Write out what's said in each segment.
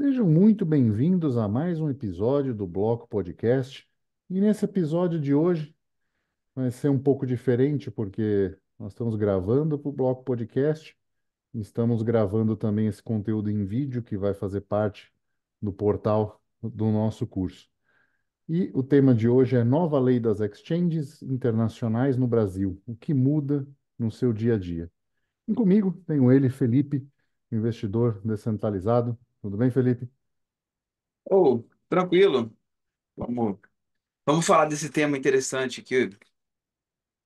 Sejam muito bem-vindos a mais um episódio do Bloco Podcast. E nesse episódio de hoje vai ser um pouco diferente, porque nós estamos gravando para o Bloco Podcast, estamos gravando também esse conteúdo em vídeo que vai fazer parte do portal do nosso curso. E o tema de hoje é Nova Lei das Exchanges Internacionais no Brasil: o que muda no seu dia a dia. E comigo tenho ele, Felipe, investidor descentralizado. Tudo bem, Felipe? Oh, tranquilo. Vamos, vamos falar desse tema interessante aqui.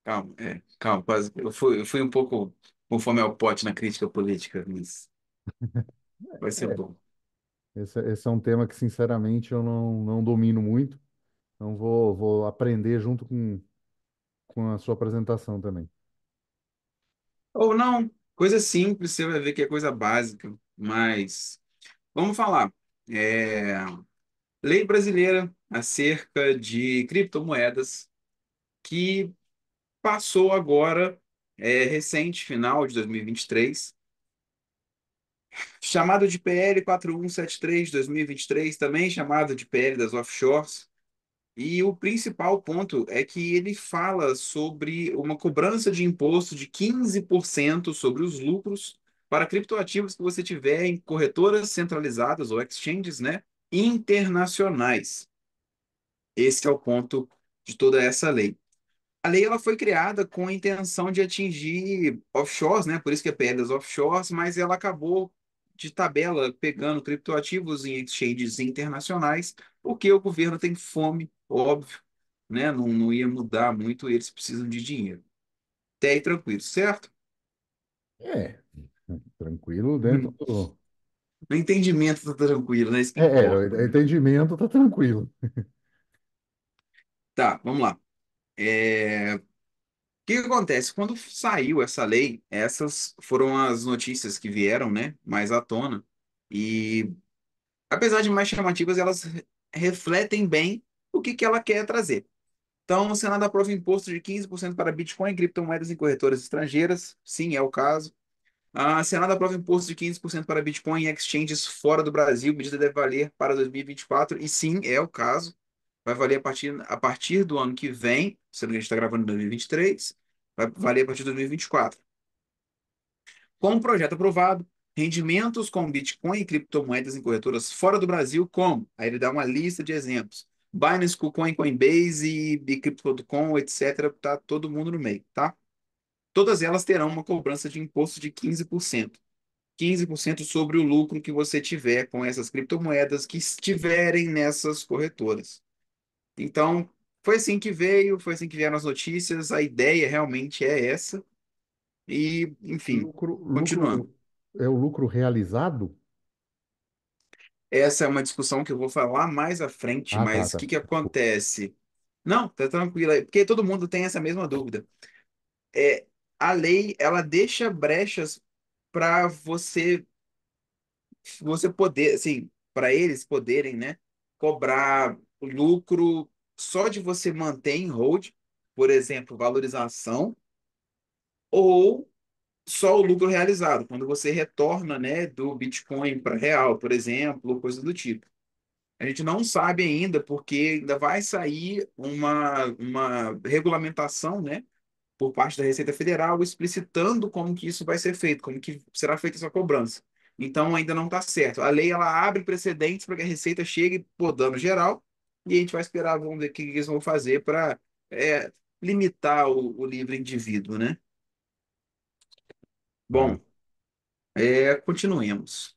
Calma, é, calma. quase- Eu fui, eu fui um pouco conforme ao pote na crítica política, mas vai ser é. bom. esse, esse é um tema que, sinceramente, eu não, não domino muito. Então, vou, vou aprender junto com, com a sua apresentação também. Ou não, coisa simples, você vai ver que é coisa básica, mas Vamos falar. É... Lei brasileira acerca de criptomoedas que passou agora, é, recente, final de 2023, chamado de PL 4173 de 2023, também chamado de PL das offshores. E o principal ponto é que ele fala sobre uma cobrança de imposto de 15% sobre os lucros para criptoativos que você tiver em corretoras centralizadas ou exchanges né, internacionais. Esse é o ponto de toda essa lei. A lei ela foi criada com a intenção de atingir offshores, né? por isso que é PL das offshores, mas ela acabou de tabela pegando criptoativos em exchanges internacionais, porque o governo tem fome, óbvio, né? Não, não ia mudar muito, eles precisam de dinheiro. Até aí tranquilo, certo? É. Tranquilo dentro do. O entendimento tá tranquilo, né? Isso que É, é, importa. o entendimento tá tranquilo. Tá, vamos lá. É, O que acontece? Quando saiu essa lei, essas foram as notícias que vieram, né? Mais à tona. E, apesar de mais chamativas, elas refletem bem o que que ela quer trazer. Então, o Senado aprova imposto de 15% para Bitcoin, criptomoedas em corretoras estrangeiras. Sim, é o caso. A Senado aprova imposto de 15% para Bitcoin em exchanges fora do Brasil. Medida deve valer para 2024. E sim, é o caso. Vai valer a partir, a partir do ano que vem, sendo que a gente está gravando em 2023, vai valer a partir de 2024. Com o projeto aprovado, rendimentos com Bitcoin e criptomoedas em corretoras fora do Brasil, como? Aí ele dá uma lista de exemplos. Binance, KuCoin, Coinbase, Bicrypto.com, etc. está todo mundo no meio, tá? todas elas terão uma cobrança de imposto de 15%. 15% sobre o lucro que você tiver com essas criptomoedas que estiverem nessas corretoras. Então, foi assim que veio, foi assim que vieram as notícias, a ideia realmente é essa. E, enfim, lucro, continuando. Lucro, é o lucro realizado? Essa é uma discussão que eu vou falar mais à frente, Ah, tá, mas o tá. que que acontece? Não, tá tranquilo aí, porque todo mundo tem essa mesma dúvida. É, a lei ela deixa brechas para você você poder, assim, para eles poderem, né, cobrar lucro só de você manter em hold, por exemplo, valorização, ou só o lucro realizado, quando você retorna, né, do Bitcoin para real, por exemplo, coisa do tipo. A gente não sabe ainda, porque ainda vai sair uma, uma regulamentação, né, por parte da Receita Federal explicitando como que isso vai ser feito, como que será feita essa cobrança. Então ainda não está certo. A lei ela abre precedentes para que a Receita chegue por dano geral e a gente vai esperar, vamos ver o que eles vão fazer para é, limitar o, o, livre indivíduo, né? Bom, é, continuemos.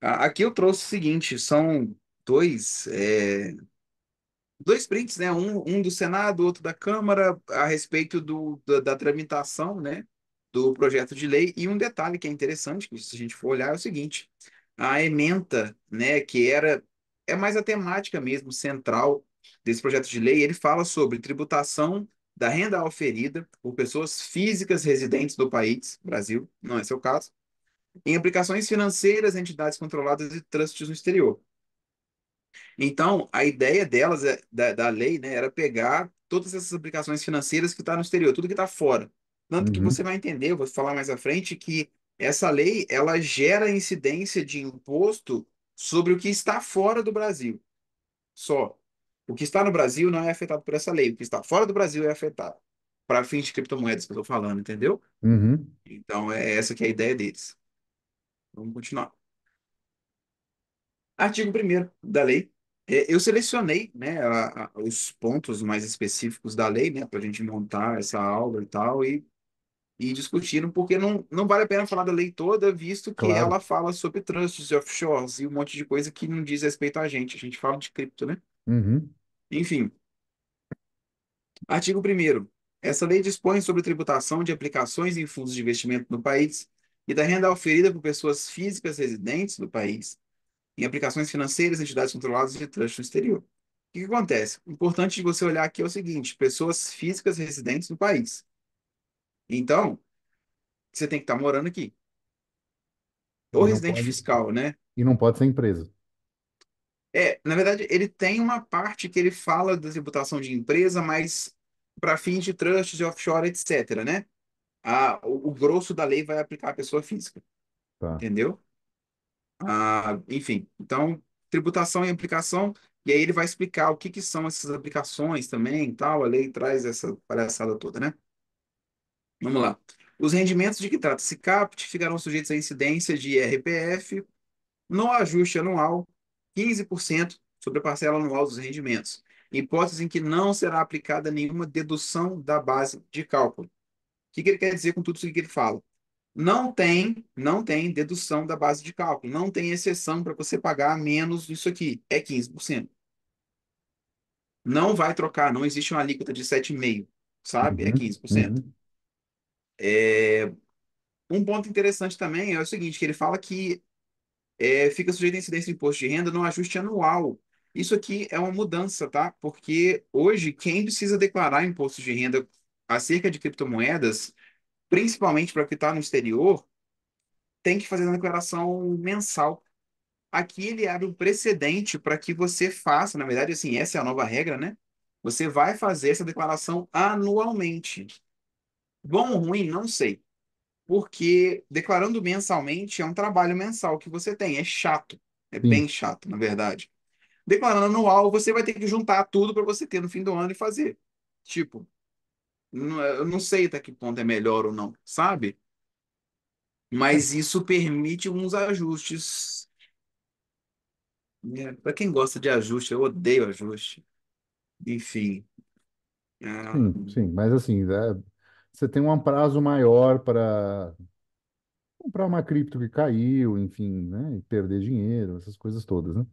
Aqui eu trouxe o seguinte, são dois é, dois prints, né? Um, um do Senado, outro da Câmara, a respeito do, da, da, tramitação, né? Do projeto de lei. E um detalhe que é interessante, que se a gente for olhar, é o seguinte: a ementa, né? Que era é mais a temática mesmo central desse projeto de lei. Ele fala sobre tributação da renda oferida por pessoas físicas residentes do país, Brasil, não é seu caso, em aplicações financeiras, entidades controladas e trustes no exterior. Então, a ideia delas, é, da, da lei, né, era pegar todas essas aplicações financeiras que está no exterior, tudo que está fora. Tanto que uhum. você vai entender, eu vou falar mais à frente, que essa lei ela gera incidência de imposto sobre o que está fora do Brasil. Só. O que está no Brasil não é afetado por essa lei, o que está fora do Brasil é afetado. Para fins de criptomoedas que eu estou falando, entendeu? Uhum. Então, é essa que é a ideia deles. Vamos continuar. Artigo 1 da lei. É, eu selecionei né, a, a, os pontos mais específicos da lei, né, para a gente montar essa aula e tal, e, e discutiram, porque não, não vale a pena falar da lei toda, visto que Claro. ela fala sobre trusts e offshores e um monte de coisa que não diz respeito a gente. A gente fala de cripto, né? Uhum. Enfim. Artigo 1 Essa lei dispõe sobre tributação de aplicações em fundos de investimento no país e da renda oferida por pessoas físicas residentes no país em aplicações financeiras, entidades controladas e trust no exterior. O que, que acontece? O importante de você olhar aqui é o seguinte: pessoas físicas residentes no país. Então, você tem que estar morando aqui. Ou residente pode... fiscal, né? E não pode ser empresa. É, na verdade, ele tem uma parte que ele fala da tributação de empresa, mas para fins de trust, de offshore, etc., né? A, o, o, grosso da lei vai aplicar a pessoa física. Tá. Entendeu? Ah, enfim, então, tributação e aplicação, e aí ele vai explicar o que, que são essas aplicações também tal, a lei traz essa palhaçada toda, né? Vamos lá. Os rendimentos de que trata esse CAPT ficarão sujeitos à incidência de IRPF no ajuste anual, 15% sobre a parcela anual dos rendimentos, hipótese em que não será aplicada nenhuma dedução da base de cálculo. O que, que ele quer dizer com tudo isso que ele fala? não tem, não tem dedução da base de cálculo, não tem exceção para você pagar menos isso aqui, é 15%. Não vai trocar, não existe uma alíquota de 7,5%, sabe? É uhum, é 15%. Uhum. É... Um ponto interessante também é o seguinte, que ele fala que é, fica sujeito a incidência de imposto de renda no ajuste anual. Isso aqui é uma mudança, tá? Porque hoje quem precisa declarar imposto de renda acerca de criptomoedas principalmente para quem está no exterior, tem que fazer uma declaração mensal. Aqui ele abre um precedente para que você faça, na verdade, assim, essa é a nova regra, né? Você vai fazer essa declaração anualmente. Bom ou ruim, não sei. Porque declarando mensalmente é um trabalho mensal que você tem, é chato. É bem chato, na verdade. Declarando anual, você vai ter que juntar tudo para você ter no fim do ano e fazer. Tipo, eu não sei até que ponto é melhor ou não, sabe? Mas é. isso permite alguns ajustes. É, para quem gosta de ajuste, eu odeio ajuste. Enfim. É... Sim, sim, mas assim, é, você tem um prazo maior para comprar uma cripto que caiu, enfim, né? E perder dinheiro, essas coisas todas, né?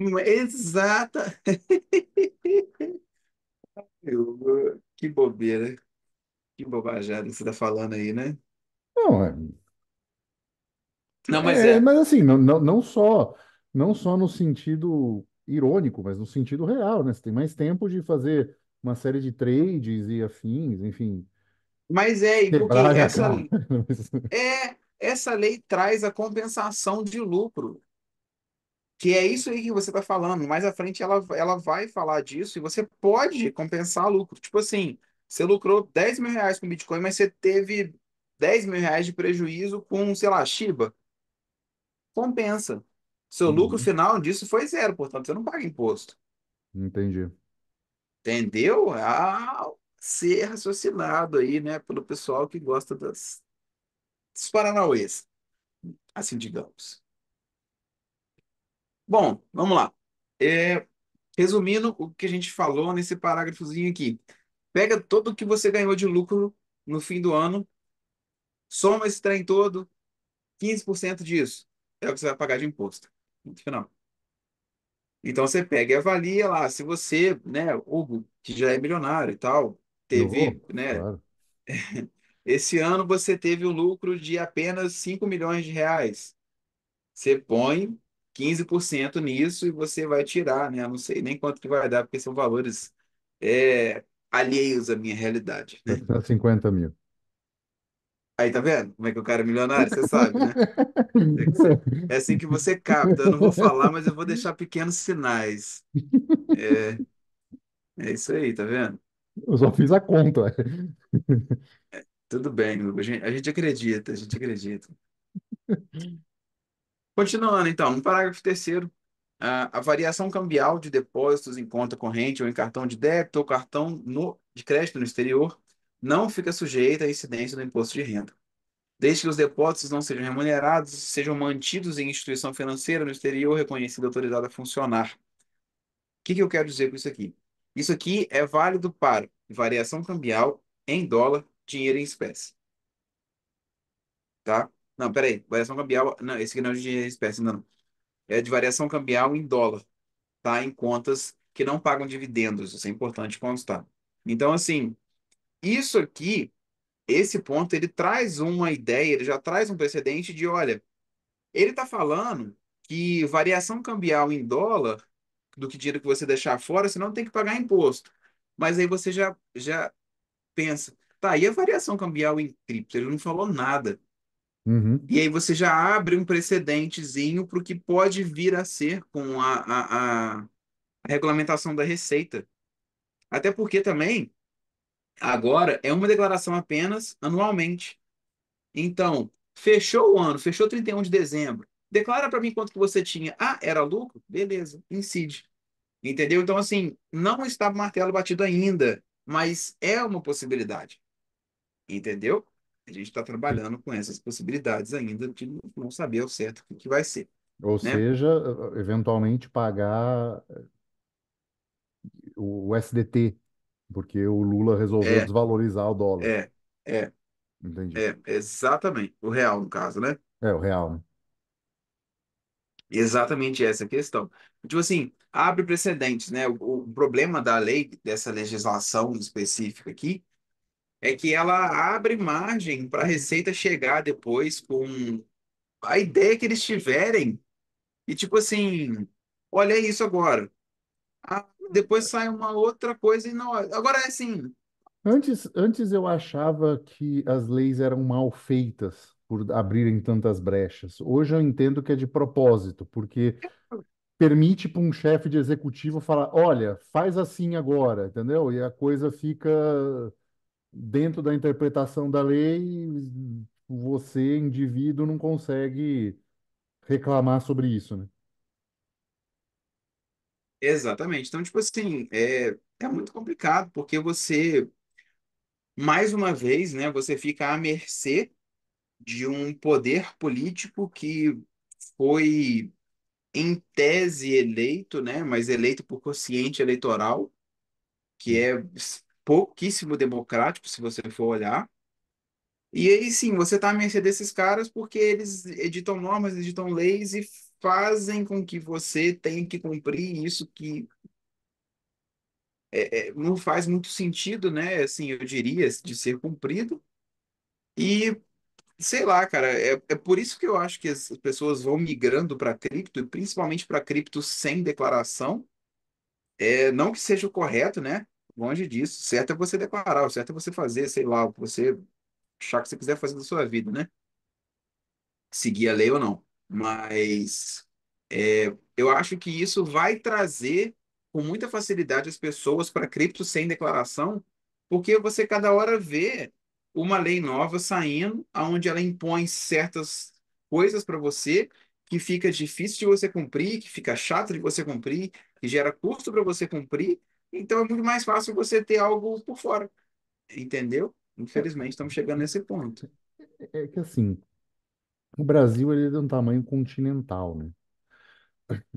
Hum, exata. Que bobeira. Que bobagem é, você tá falando aí, né? Não, é, Não, mas é, é. mas assim, não, não, não só, não só no sentido irônico, mas no sentido real, né? Você tem mais tempo de fazer uma série de trades e afins, enfim, Mas é, e porque quebrar a essa, cara. é, essa lei traz a compensação de lucro. Que é isso aí que você está falando. Mais à frente ela, ela vai falar disso e você pode compensar lucro. Tipo assim, você lucrou 10 mil reais com Bitcoin, mas você teve 10 mil reais de prejuízo com, sei lá, Shiba. Compensa. Seu uhum. lucro final disso foi zero, portanto, você não paga imposto. Entendi. Entendeu? Ah, ser raciocinado aí, né, pelo pessoal que gosta das, dos Paranauês, assim digamos. Bom, vamos lá. É, resumindo o que a gente falou nesse parágrafozinho aqui. Pega todo o que você ganhou de lucro no fim do ano, soma esse trem todo, 15% disso é o que você vai pagar de imposto no final. Então você pega e avalia lá, se você, né, Hugo, que já é milionário e tal, teve, uhum, né, claro. esse ano você teve um lucro de apenas 5 milhões de reais. Você põe 15% nisso e você vai tirar, né? Eu não sei nem quanto que vai dar, porque são valores é, alheios à minha realidade. Tá né? 50 mil. Aí tá vendo como é que o cara é milionário? Você sabe, né? É assim que você capta. Eu não vou falar, mas eu vou deixar pequenos sinais. É, é isso aí, tá vendo? Eu só fiz a conta. É, tudo bem, A gente, a gente acredita, a gente acredita. Continuando, então, no parágrafo terceiro, a, variação cambial de depósitos em conta corrente ou em cartão de débito ou cartão no, de crédito no exterior não fica sujeita à incidência do imposto de renda, desde que os depósitos não sejam remunerados e sejam mantidos em instituição financeira no exterior reconhecida e autorizada a funcionar. O que, que eu quero dizer com isso aqui? Isso aqui é válido para variação cambial em dólar, dinheiro em espécie. Tá? Não, peraí. Variação cambial. Não, esse aqui não é de dinheiro em espécie, não é de variação cambial em dólar, tá? Em contas que não pagam dividendos, isso é importante constar. Então, assim, isso aqui, esse ponto, ele traz uma ideia, ele já traz um precedente de, olha, ele está falando que variação cambial em dólar, do que dinheiro que você deixar fora, você não tem que pagar imposto. Mas aí você já, já pensa, tá, e a variação cambial em cripto? Ele não falou nada. Uhum. E aí você já abre um precedentezinho para o que pode vir a ser com a, a, a, regulamentação da Receita. Até porque também, agora, é uma declaração apenas anualmente. Então, fechou o ano, fechou 31 de dezembro. Declara para mim quanto que você tinha. Ah, era lucro? Beleza, incide. Entendeu? Então, assim, não está martelo batido ainda, mas é uma possibilidade. Entendeu? A gente está trabalhando com essas possibilidades ainda de não saber ao certo o que vai ser. Ou né? seja, eventualmente pagar eh, o SDT, porque o Lula resolveu é, desvalorizar o dólar. É, é. Entendi. É, exatamente. O real, no caso, né? É, o real. Né? Exatamente essa questão. Tipo assim, abre precedentes, né? O, o problema da lei, dessa legislação específica aqui, é que ela abre margem para a Receita chegar depois com a ideia que eles tiverem e, tipo assim, olha isso agora. Ah, depois sai uma outra coisa e não. Agora é assim. Antes, antes eu achava que as leis eram mal feitas por abrirem tantas brechas. Hoje eu entendo que é de propósito, porque permite para um chefe de executivo falar: olha, faz assim agora, entendeu? E a coisa fica dentro da interpretação da lei, você, indivíduo, não consegue reclamar sobre isso, né? Exatamente. Então, tipo assim, é, é muito complicado, porque você, mais uma vez, né, você fica à mercê de um poder político que foi, em tese, eleito, né, mas eleito por consciente eleitoral, que é pouquíssimo democrático, se você for olhar. E aí sim, você está à mercê desses caras porque eles editam normas, editam leis e fazem com que você tenha que cumprir isso que é, é, não faz muito sentido, né? Assim, eu diria, de ser cumprido. E sei lá, cara, é, é por isso que eu acho que as pessoas vão migrando para cripto, e principalmente para cripto sem declaração. É, não que seja o correto, né? Longe disso. Certo é você declarar, o certo é você fazer, sei lá, o que você achar que você quiser fazer da sua vida, né? Seguir a lei ou não. Mas é, eu acho que isso vai trazer com muita facilidade as pessoas para cripto sem declaração, porque você cada hora vê uma lei nova saindo, aonde ela impõe certas coisas para você que fica difícil de você cumprir, que fica chato de você cumprir, que gera custo para você cumprir, então é muito mais fácil você ter algo por fora. Entendeu? Infelizmente, estamos chegando nesse ponto. É, é que assim, o Brasil ele é de um tamanho continental, né?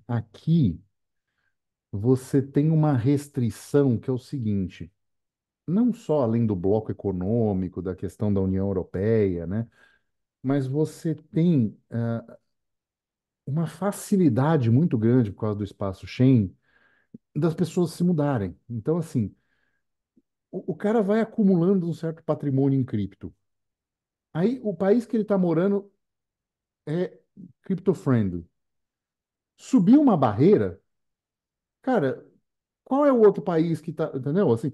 Aqui você tem uma restrição que é o seguinte, não só além do bloco econômico, da questão da União Europeia, né? Mas você tem uh, uma facilidade muito grande por causa do espaço Schengen das pessoas se mudarem. Então, assim, o, o cara vai acumulando um certo patrimônio em cripto. Aí, o país que ele está morando é cripto friendly Subiu uma barreira, cara, qual é o outro país que está, entendeu? Assim,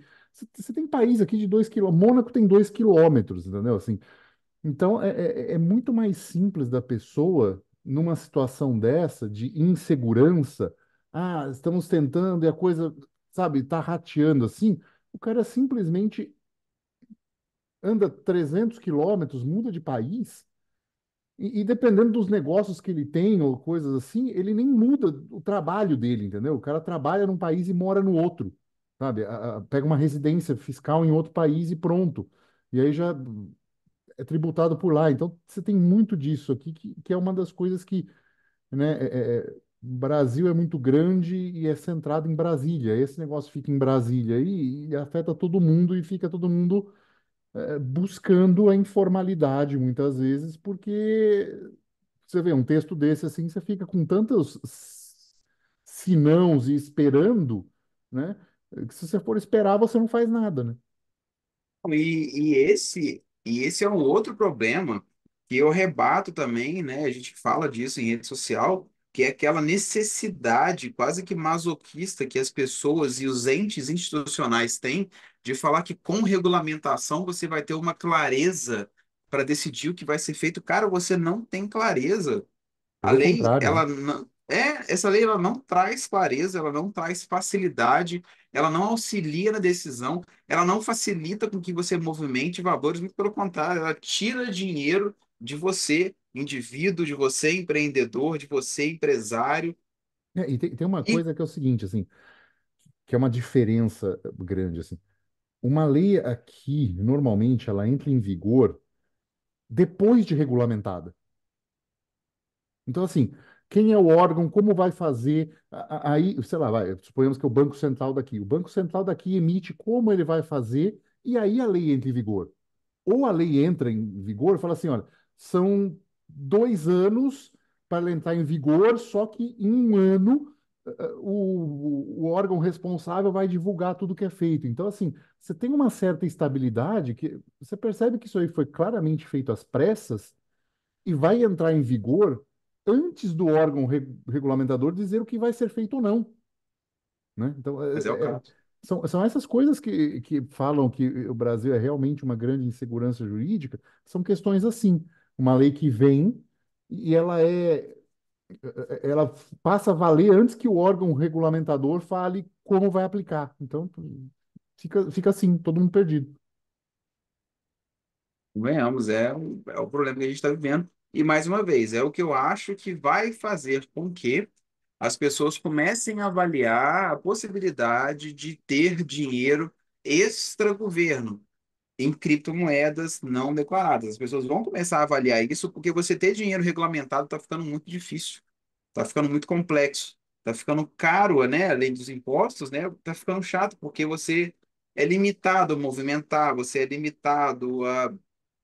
você tem país aqui de dois quilômetros, Mônaco tem dois quilômetros, entendeu? Assim, então, é, é, é muito mais simples da pessoa, numa situação dessa, de insegurança, ah, estamos tentando e a coisa, sabe, está rateando assim, o cara simplesmente anda 300 quilômetros, muda de país, e, e, dependendo dos negócios que ele tem ou coisas assim, ele nem muda o trabalho dele, entendeu? O cara trabalha num país e mora no outro, sabe? A, a, pega uma residência fiscal em outro país e pronto. E aí já é tributado por lá. Então, você tem muito disso aqui, que, que é uma das coisas que, né, é, é Brasil é muito grande e é centrado em Brasília. Esse negócio fica em Brasília e, e afeta todo mundo e fica todo mundo é, buscando a informalidade muitas vezes, porque você vê um texto desse assim, você fica com tantos sinãos e esperando, né? Que se você for esperar, você não faz nada, né? E, e esse e esse é um outro problema que eu rebato também, né? A gente fala disso em rede social, que é aquela necessidade quase que masoquista que as pessoas e os entes institucionais têm de falar que com regulamentação você vai ter uma clareza para decidir o que vai ser feito. Cara, você não tem clareza. A lei, contrário. ela né? não, é, essa lei ela não traz clareza, ela não traz facilidade, ela não auxilia na decisão, ela não facilita com que você movimente valores, muito pelo contrário, ela tira dinheiro de você, indivíduo, de você, empreendedor, de você, empresário. É, e tem, tem uma e... coisa que é o seguinte, assim, que é uma diferença grande, assim. Uma lei aqui, normalmente, ela entra em vigor depois de regulamentada. Então, assim, quem é o órgão, como vai fazer, aí, sei lá, vai, suponhamos que é o Banco Central daqui. O Banco Central daqui emite como ele vai fazer, e aí a lei entra em vigor. Ou a lei entra em vigor e fala assim: olha, são dois anos para entrar em vigor, só que em um ano eh, eh, o, o, órgão responsável vai divulgar tudo que é feito. Então, assim, você tem uma certa estabilidade que você percebe que isso aí foi claramente feito às pressas e vai entrar em vigor antes do órgão re regulamentador dizer o que vai ser feito ou não. Né? Então, é, é, é são, são essas coisas que, que falam que o Brasil é realmente uma grande insegurança jurídica, são questões assim uma lei que vem e ela é ela passa a valer antes que o órgão regulamentador fale como vai aplicar. Então fica, fica assim, todo mundo perdido. Venhamos, é, é o problema que a gente está vivendo. E mais uma vez, é o que eu acho que vai fazer com que as pessoas comecem a avaliar a possibilidade de ter dinheiro extra-governo em criptomoedas não declaradas. As pessoas vão começar a avaliar isso porque você ter dinheiro regulamentado está ficando muito difícil, está ficando muito complexo, está ficando caro, né? Além dos impostos, né? Está ficando chato porque você é limitado a movimentar, você é limitado a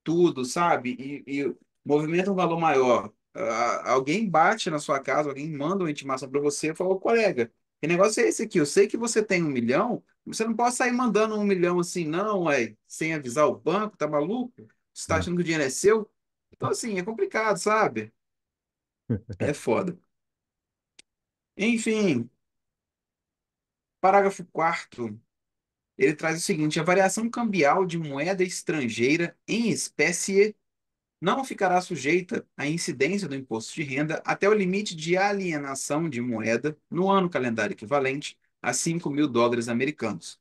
tudo, sabe? E, e movimenta um valor maior. Uh, alguém bate na sua casa, alguém manda uma intimação para você, falou, colega, que negócio é esse aqui? Eu sei que você tem um milhão, você não pode sair mandando um milhão assim, não, ué, sem avisar o banco, tá maluco? Você tá é. achando que o dinheiro é seu? Então, assim, é complicado, sabe? É foda. Enfim, parágrafo 4 ele traz o seguinte: a variação cambial de moeda estrangeira em espécie não ficará sujeita à incidência do imposto de renda até o limite de alienação de moeda no ano calendário equivalente a 5 mil dólares americanos. O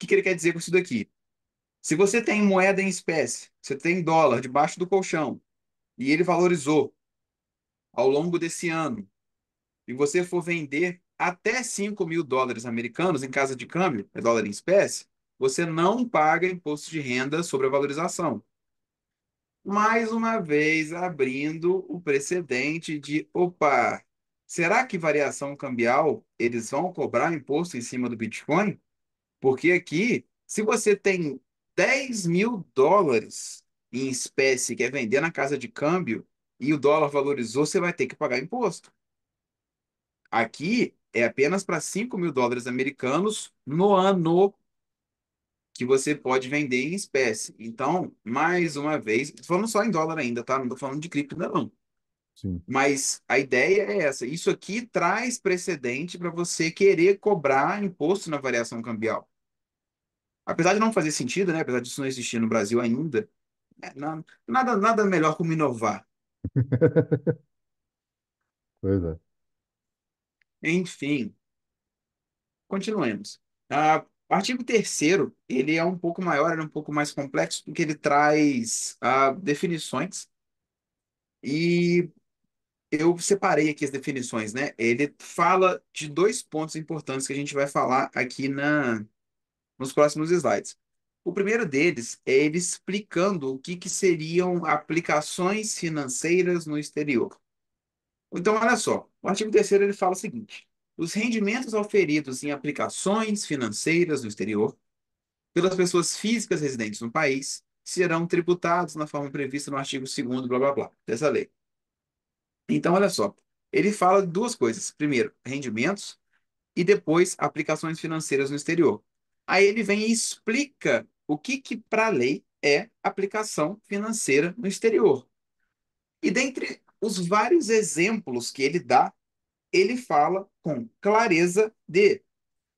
que, que ele quer dizer com isso daqui? Se você tem moeda em espécie, você tem dólar debaixo do colchão, e ele valorizou ao longo desse ano, e você for vender até 5 mil dólares americanos em casa de câmbio, é dólar em espécie, você não paga imposto de renda sobre a valorização mais uma vez abrindo o precedente de, opa, será que variação cambial eles vão cobrar imposto em cima do Bitcoin? Porque aqui, se você tem 10 mil dólares em espécie, quer vender na casa de câmbio, e o dólar valorizou, você vai ter que pagar imposto. Aqui é apenas para 5 mil dólares americanos no ano que você pode vender em espécie. Então, mais uma vez, estou falando só em dólar ainda, tá? Não estou falando de cripto ainda não. Sim. Mas a ideia é essa. Isso aqui traz precedente para você querer cobrar imposto na variação cambial. Apesar de não fazer sentido, né? apesar disso não existir no Brasil ainda, não, né? nada, nada melhor como inovar. pois é. Enfim, continuemos. Ah, o artigo 3 ele é um pouco maior, ele é um pouco mais complexo, porque ele traz uh, definições. E eu separei aqui as definições, né? Ele fala de dois pontos importantes que a gente vai falar aqui na, nos próximos slides. O primeiro deles é ele explicando o que, que seriam aplicações financeiras no exterior. Então, olha só, o artigo 3 ele fala o seguinte: os rendimentos oferidos em aplicações financeiras no exterior pelas pessoas físicas residentes no país serão tributados na forma prevista no artigo 2 blá blá blá dessa lei. Então, olha só, ele fala duas coisas. Primeiro, rendimentos e depois aplicações financeiras no exterior. Aí ele vem e explica o que, que para a lei é aplicação financeira no exterior. E dentre os vários exemplos que ele dá ele fala com clareza de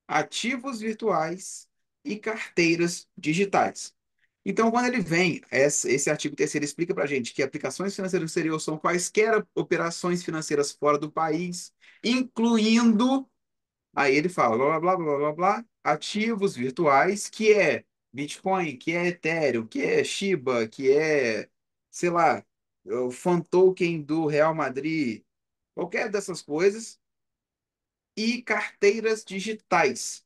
ativos virtuais e carteiras digitais. Então, quando ele vem, esse artigo terceiro explica para a gente que aplicações financeiras do exterior são quaisquer operações financeiras fora do país, incluindo, aí ele fala, blá, blá, blá, blá, blá, ativos virtuais, que é Bitcoin, que é Ethereum, que é Shiba, que é, sei lá, o fan token do Real Madrid, qualquer dessas coisas, e carteiras digitais.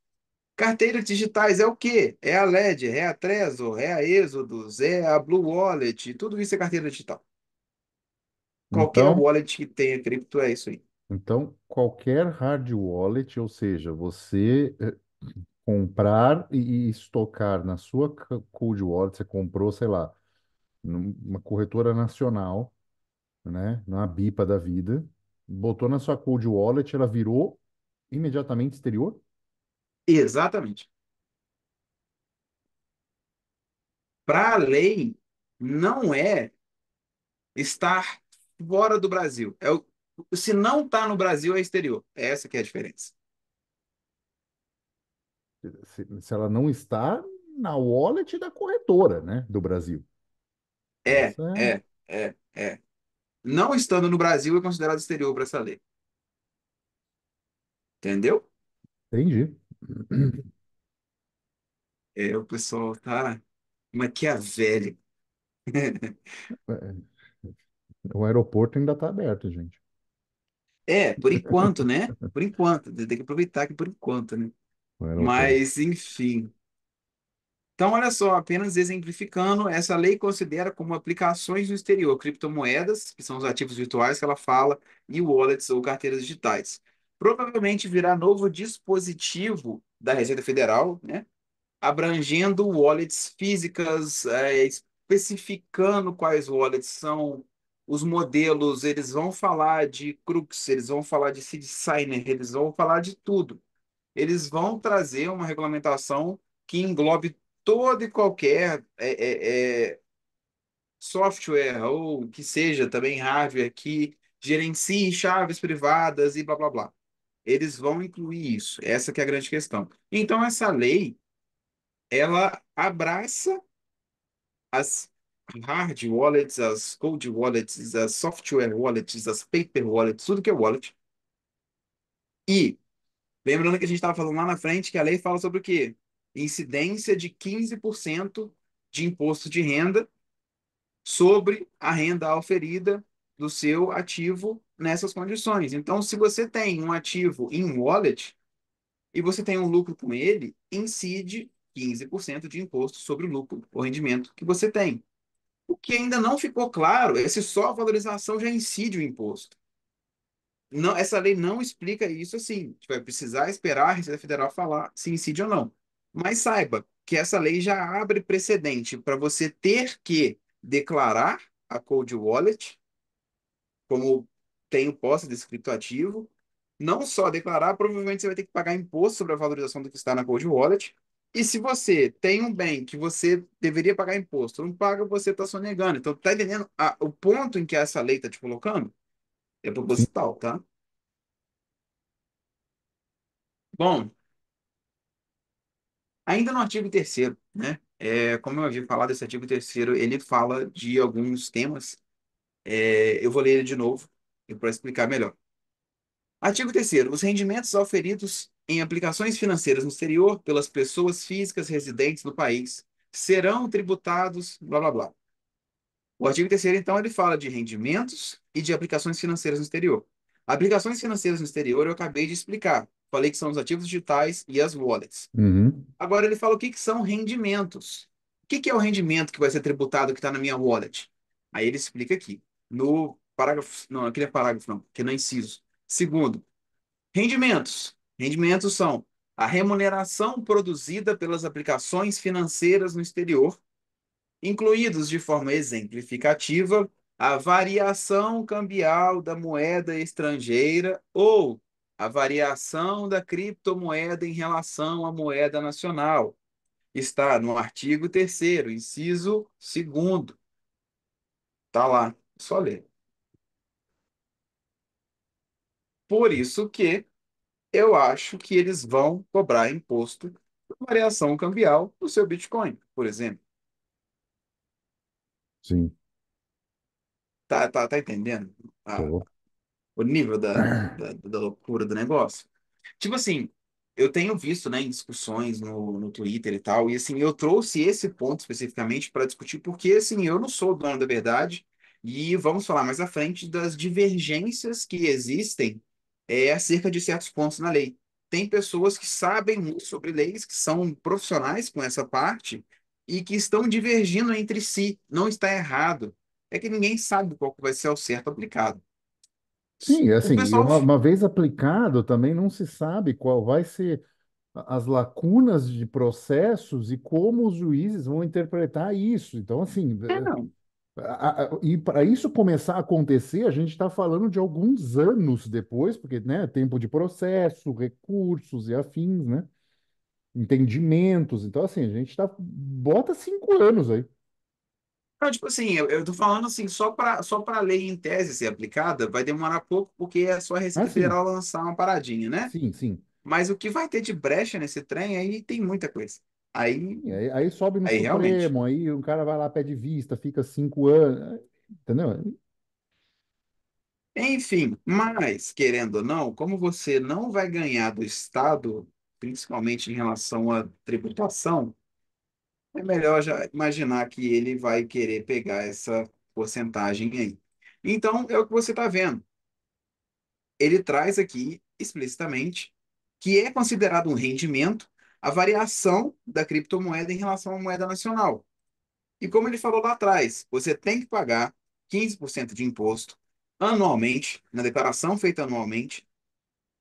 Carteiras digitais é o quê? É a Ledger, é a Trezor, é a Exodus, é a Blue Wallet, tudo isso é carteira digital. Qualquer Então, wallet que tenha cripto é isso aí. então qualquer hard wallet, ou seja, você eh, comprar e estocar na sua cold wallet, você comprou, sei lá, numa corretora nacional, né, numa BIPA da vida botou na sua cold wallet, ela virou imediatamente exterior? Exatamente. Para a lei, não é estar fora do Brasil. É o, se não está no Brasil, é exterior. É essa que é a diferença. Se, se ela não está na wallet da corretora, né, do Brasil. É, é, é, é, é não estando no Brasil, é considerado exterior para essa lei. Entendeu? Entendi. É, o pessoal tá maquiavélico. É é o aeroporto ainda está aberto, gente. É, por enquanto, né? Por enquanto. Tem que aproveitar que por enquanto, né? Mas, enfim. Então, olha só, apenas exemplificando, essa lei considera como aplicações no exterior criptomoedas, que são os ativos virtuais que ela fala, e wallets ou carteiras digitais. Provavelmente virá novo dispositivo da Receita Federal, né? abrangendo wallets físicas, é, especificando quais wallets são os modelos, eles vão falar de Crux, eles vão falar de Seed Signer, eles vão falar de tudo. Eles vão trazer uma regulamentação que englobe todo e qualquer é, é, é, software ou que seja também hardware que gerencie chaves privadas e blá blá blá. Eles vão incluir isso. Essa que é a grande questão. Então essa lei ela abraça as hard wallets, as cold wallets, as software wallets, as paper wallets, tudo que é wallet. E lembrando que a gente estava falando lá na frente que a lei fala sobre o quê? incidência de 15% de imposto de renda sobre a renda oferida do seu ativo nessas condições. Então, se você tem um ativo em wallet e você tem um lucro com ele, incide 15% de imposto sobre o lucro, o rendimento que você tem. O que ainda não ficou claro é se só a valorização já incide o imposto. Não, essa lei não explica isso assim. A gente vai precisar esperar a Receita Federal falar se incide ou não. Mas saiba que essa lei já abre precedente para você ter que declarar a Cold Wallet como tem o posse desse criptoativo. Não só declarar, provavelmente você vai ter que pagar imposto sobre a valorização do que está na Cold Wallet. E se você tem um bem que você deveria pagar imposto, não paga, você está sonegando. Então, está entendendo a, o ponto em que essa lei está te colocando? É proposital, tá? Bom, Ainda no artigo 3 né? É, como eu havia falado, esse artigo 3 ele fala de alguns temas. É, eu vou ler ele de novo para explicar melhor. Artigo 3 Os rendimentos oferidos em aplicações financeiras no exterior pelas pessoas físicas residentes no país serão tributados, blá, blá, blá. O artigo 3 então, ele fala de rendimentos e de aplicações financeiras no exterior. Aplicações financeiras no exterior eu acabei de explicar. Falei que são os ativos digitais e as wallets. Uhum. Agora ele fala o que, que são rendimentos. O que, que é o rendimento que vai ser tributado que está na minha wallet? Aí ele explica aqui, no parágrafo, não, aquele é parágrafo, não, que não é inciso. Segundo, rendimentos. Rendimentos são a remuneração produzida pelas aplicações financeiras no exterior, incluídos de forma exemplificativa a variação cambial da moeda estrangeira ou a variação da criptomoeda em relação à moeda nacional. Está no artigo 3 inciso 2 Está lá, é só ler. Por isso que eu acho que eles vão cobrar imposto por variação cambial no seu Bitcoin, por exemplo. Sim. Tá, tá, tá entendendo? Ah, Tô o nível da, é. da, da, loucura do negócio. Tipo assim, eu tenho visto, né, em discussões no, no Twitter e tal, e assim, eu trouxe esse ponto especificamente para discutir, porque assim, eu não sou o dono da verdade, e vamos falar mais à frente das divergências que existem é, acerca de certos pontos na lei. Tem pessoas que sabem muito sobre leis, que são profissionais com essa parte, e que estão divergindo entre si. Não está errado. É que ninguém sabe qual vai ser o certo aplicado. Sim, assim, O pessoal. uma, uma vez aplicado, também não se sabe qual vai ser as lacunas de processos e como os juízes vão interpretar isso. Então, assim, é, eh, a- a- e para isso começar a acontecer, a gente está falando de alguns anos depois, porque, né, tempo de processo, recursos e afins, né? Entendimentos. Então, assim, a gente tá, bota cinco anos aí. Não, tipo assim, eu, eu tô falando assim, só para só para lei em tese ser aplicada, vai demorar pouco, porque é só a ah, Receita sim, Federal lançar uma paradinha, né? sim, sim. Mas o que vai ter de brecha nesse trem, aí tem muita coisa. Aí, Aí, aí sobe no aí realmente. Supremo, aí um cara vai lá, pede vista, fica cinco anos, entendeu? Enfim, mas, querendo ou não, como você não vai ganhar do Estado, principalmente em relação à tributação, é melhor já imaginar que ele vai querer pegar essa porcentagem aí. Então, é o que você está vendo. Ele traz aqui explicitamente que é considerado um rendimento a variação da criptomoeda em relação à moeda nacional. E como ele falou lá atrás, você tem que pagar 15% de imposto anualmente, na declaração feita anualmente,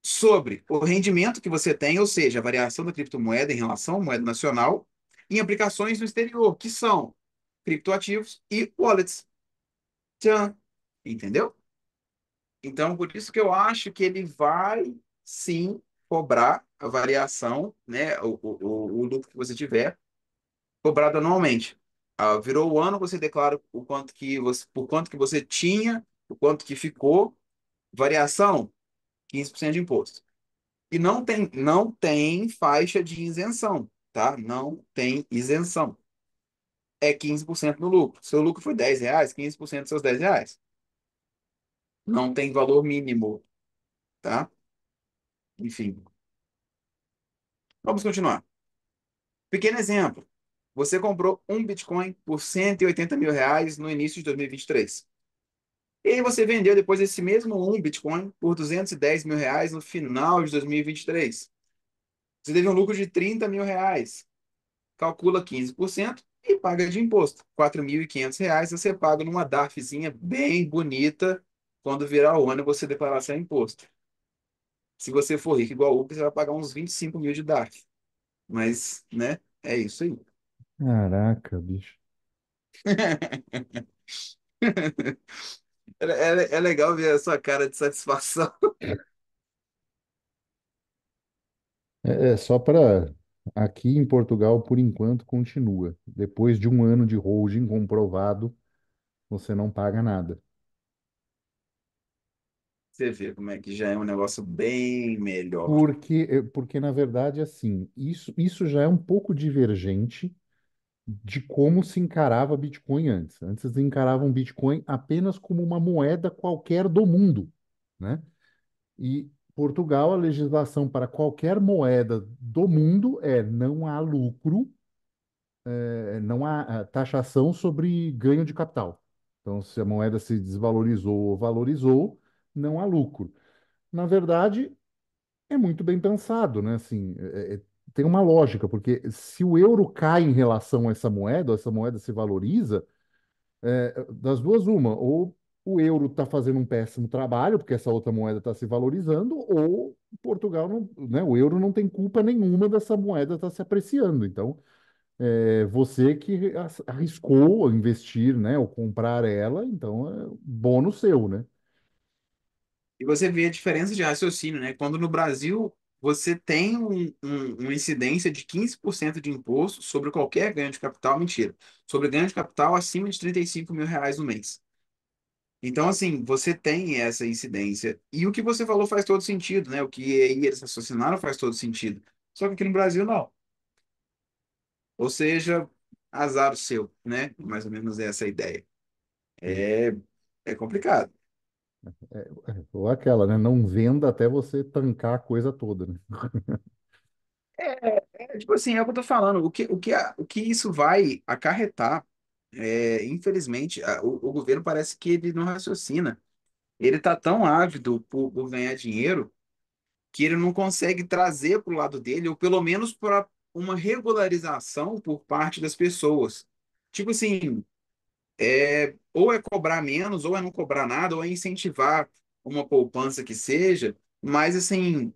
sobre o rendimento que você tem, ou seja, a variação da criptomoeda em relação à moeda nacional, em aplicações no exterior, que são criptoativos e wallets. Tchan! Entendeu? Então, por isso que eu acho que ele vai sim cobrar a variação, né, o, o, o lucro que você tiver, cobrado anualmente. Ah, virou o ano, você declara o quanto que você, por quanto que você tinha, o quanto que ficou, variação, 15% de imposto. E não tem, não tem faixa de isenção tá? Não tem isenção. É 15% no lucro. Seu lucro foi 10 reais, 15% dos seus 10 reais. Não tem valor mínimo, tá? Enfim. Vamos continuar. Pequeno exemplo. Você comprou um Bitcoin por 180 mil reais no início de 2023. E aí você vendeu depois esse mesmo um Bitcoin por 210 mil reais no final de 2023. Você teve um lucro de 30 mil reais. Calcula 15% e paga de imposto. R$ reais. você paga numa DARFzinha bem bonita quando virar o ano você declarar seu imposto. Se você for rico igual o Hugo, você vai pagar uns 25 mil de DARF. Mas, né, é isso aí. Caraca, bicho. é, é, é legal ver a sua cara de satisfação. É, é, só para. Aqui em Portugal, por enquanto, continua. Depois de um ano de holding comprovado, você não paga nada. Você vê como é que já é um negócio bem melhor. Porque, é, porque na verdade, assim, isso, isso já é um pouco divergente de como se encarava Bitcoin antes. Antes eles encaravam Bitcoin apenas como uma moeda qualquer do mundo, né? E Portugal, a legislação para qualquer moeda do mundo é não há lucro, é, não há ah, taxação sobre ganho de capital. Então, se a moeda se desvalorizou ou valorizou, não há lucro. Na verdade, é muito bem pensado, né? Assim, é, é tem uma lógica, porque se o euro cai em relação a essa moeda, ou essa moeda se valoriza, é, das duas, uma, ou o euro está fazendo um péssimo trabalho, porque essa outra moeda está se valorizando, ou Portugal, não, né, o euro não tem culpa nenhuma dessa moeda estar tá se apreciando. Então, é, você que arriscou investir, né, ou comprar ela, então é bônus seu, né? E você vê a diferença de raciocínio, né? Quando no Brasil você tem um, um, uma incidência de 15% de imposto sobre qualquer ganho de capital, mentira, sobre ganho de capital acima de 35 mil reais no mês. Então, assim, você tem essa incidência. E o que você falou faz todo sentido, né? O que eles assassinaram faz todo sentido. Só que aqui no Brasil, não. Ou seja, azar o seu, né? Mais ou menos essa a ideia. É, é complicado. É, é, ou aquela, né? Não venda até você tancar a coisa toda, né? É, é, tipo assim, é o que eu tô falando. O que, o que, o que isso vai acarretar é, infelizmente, a, o, o, governo parece que ele não raciocina. Ele está tão ávido por, por, ganhar dinheiro que ele não consegue trazer para o lado dele, ou pelo menos para uma regularização por parte das pessoas. Tipo assim, é, ou é cobrar menos, ou é não cobrar nada, ou é incentivar uma poupança que seja, mas assim,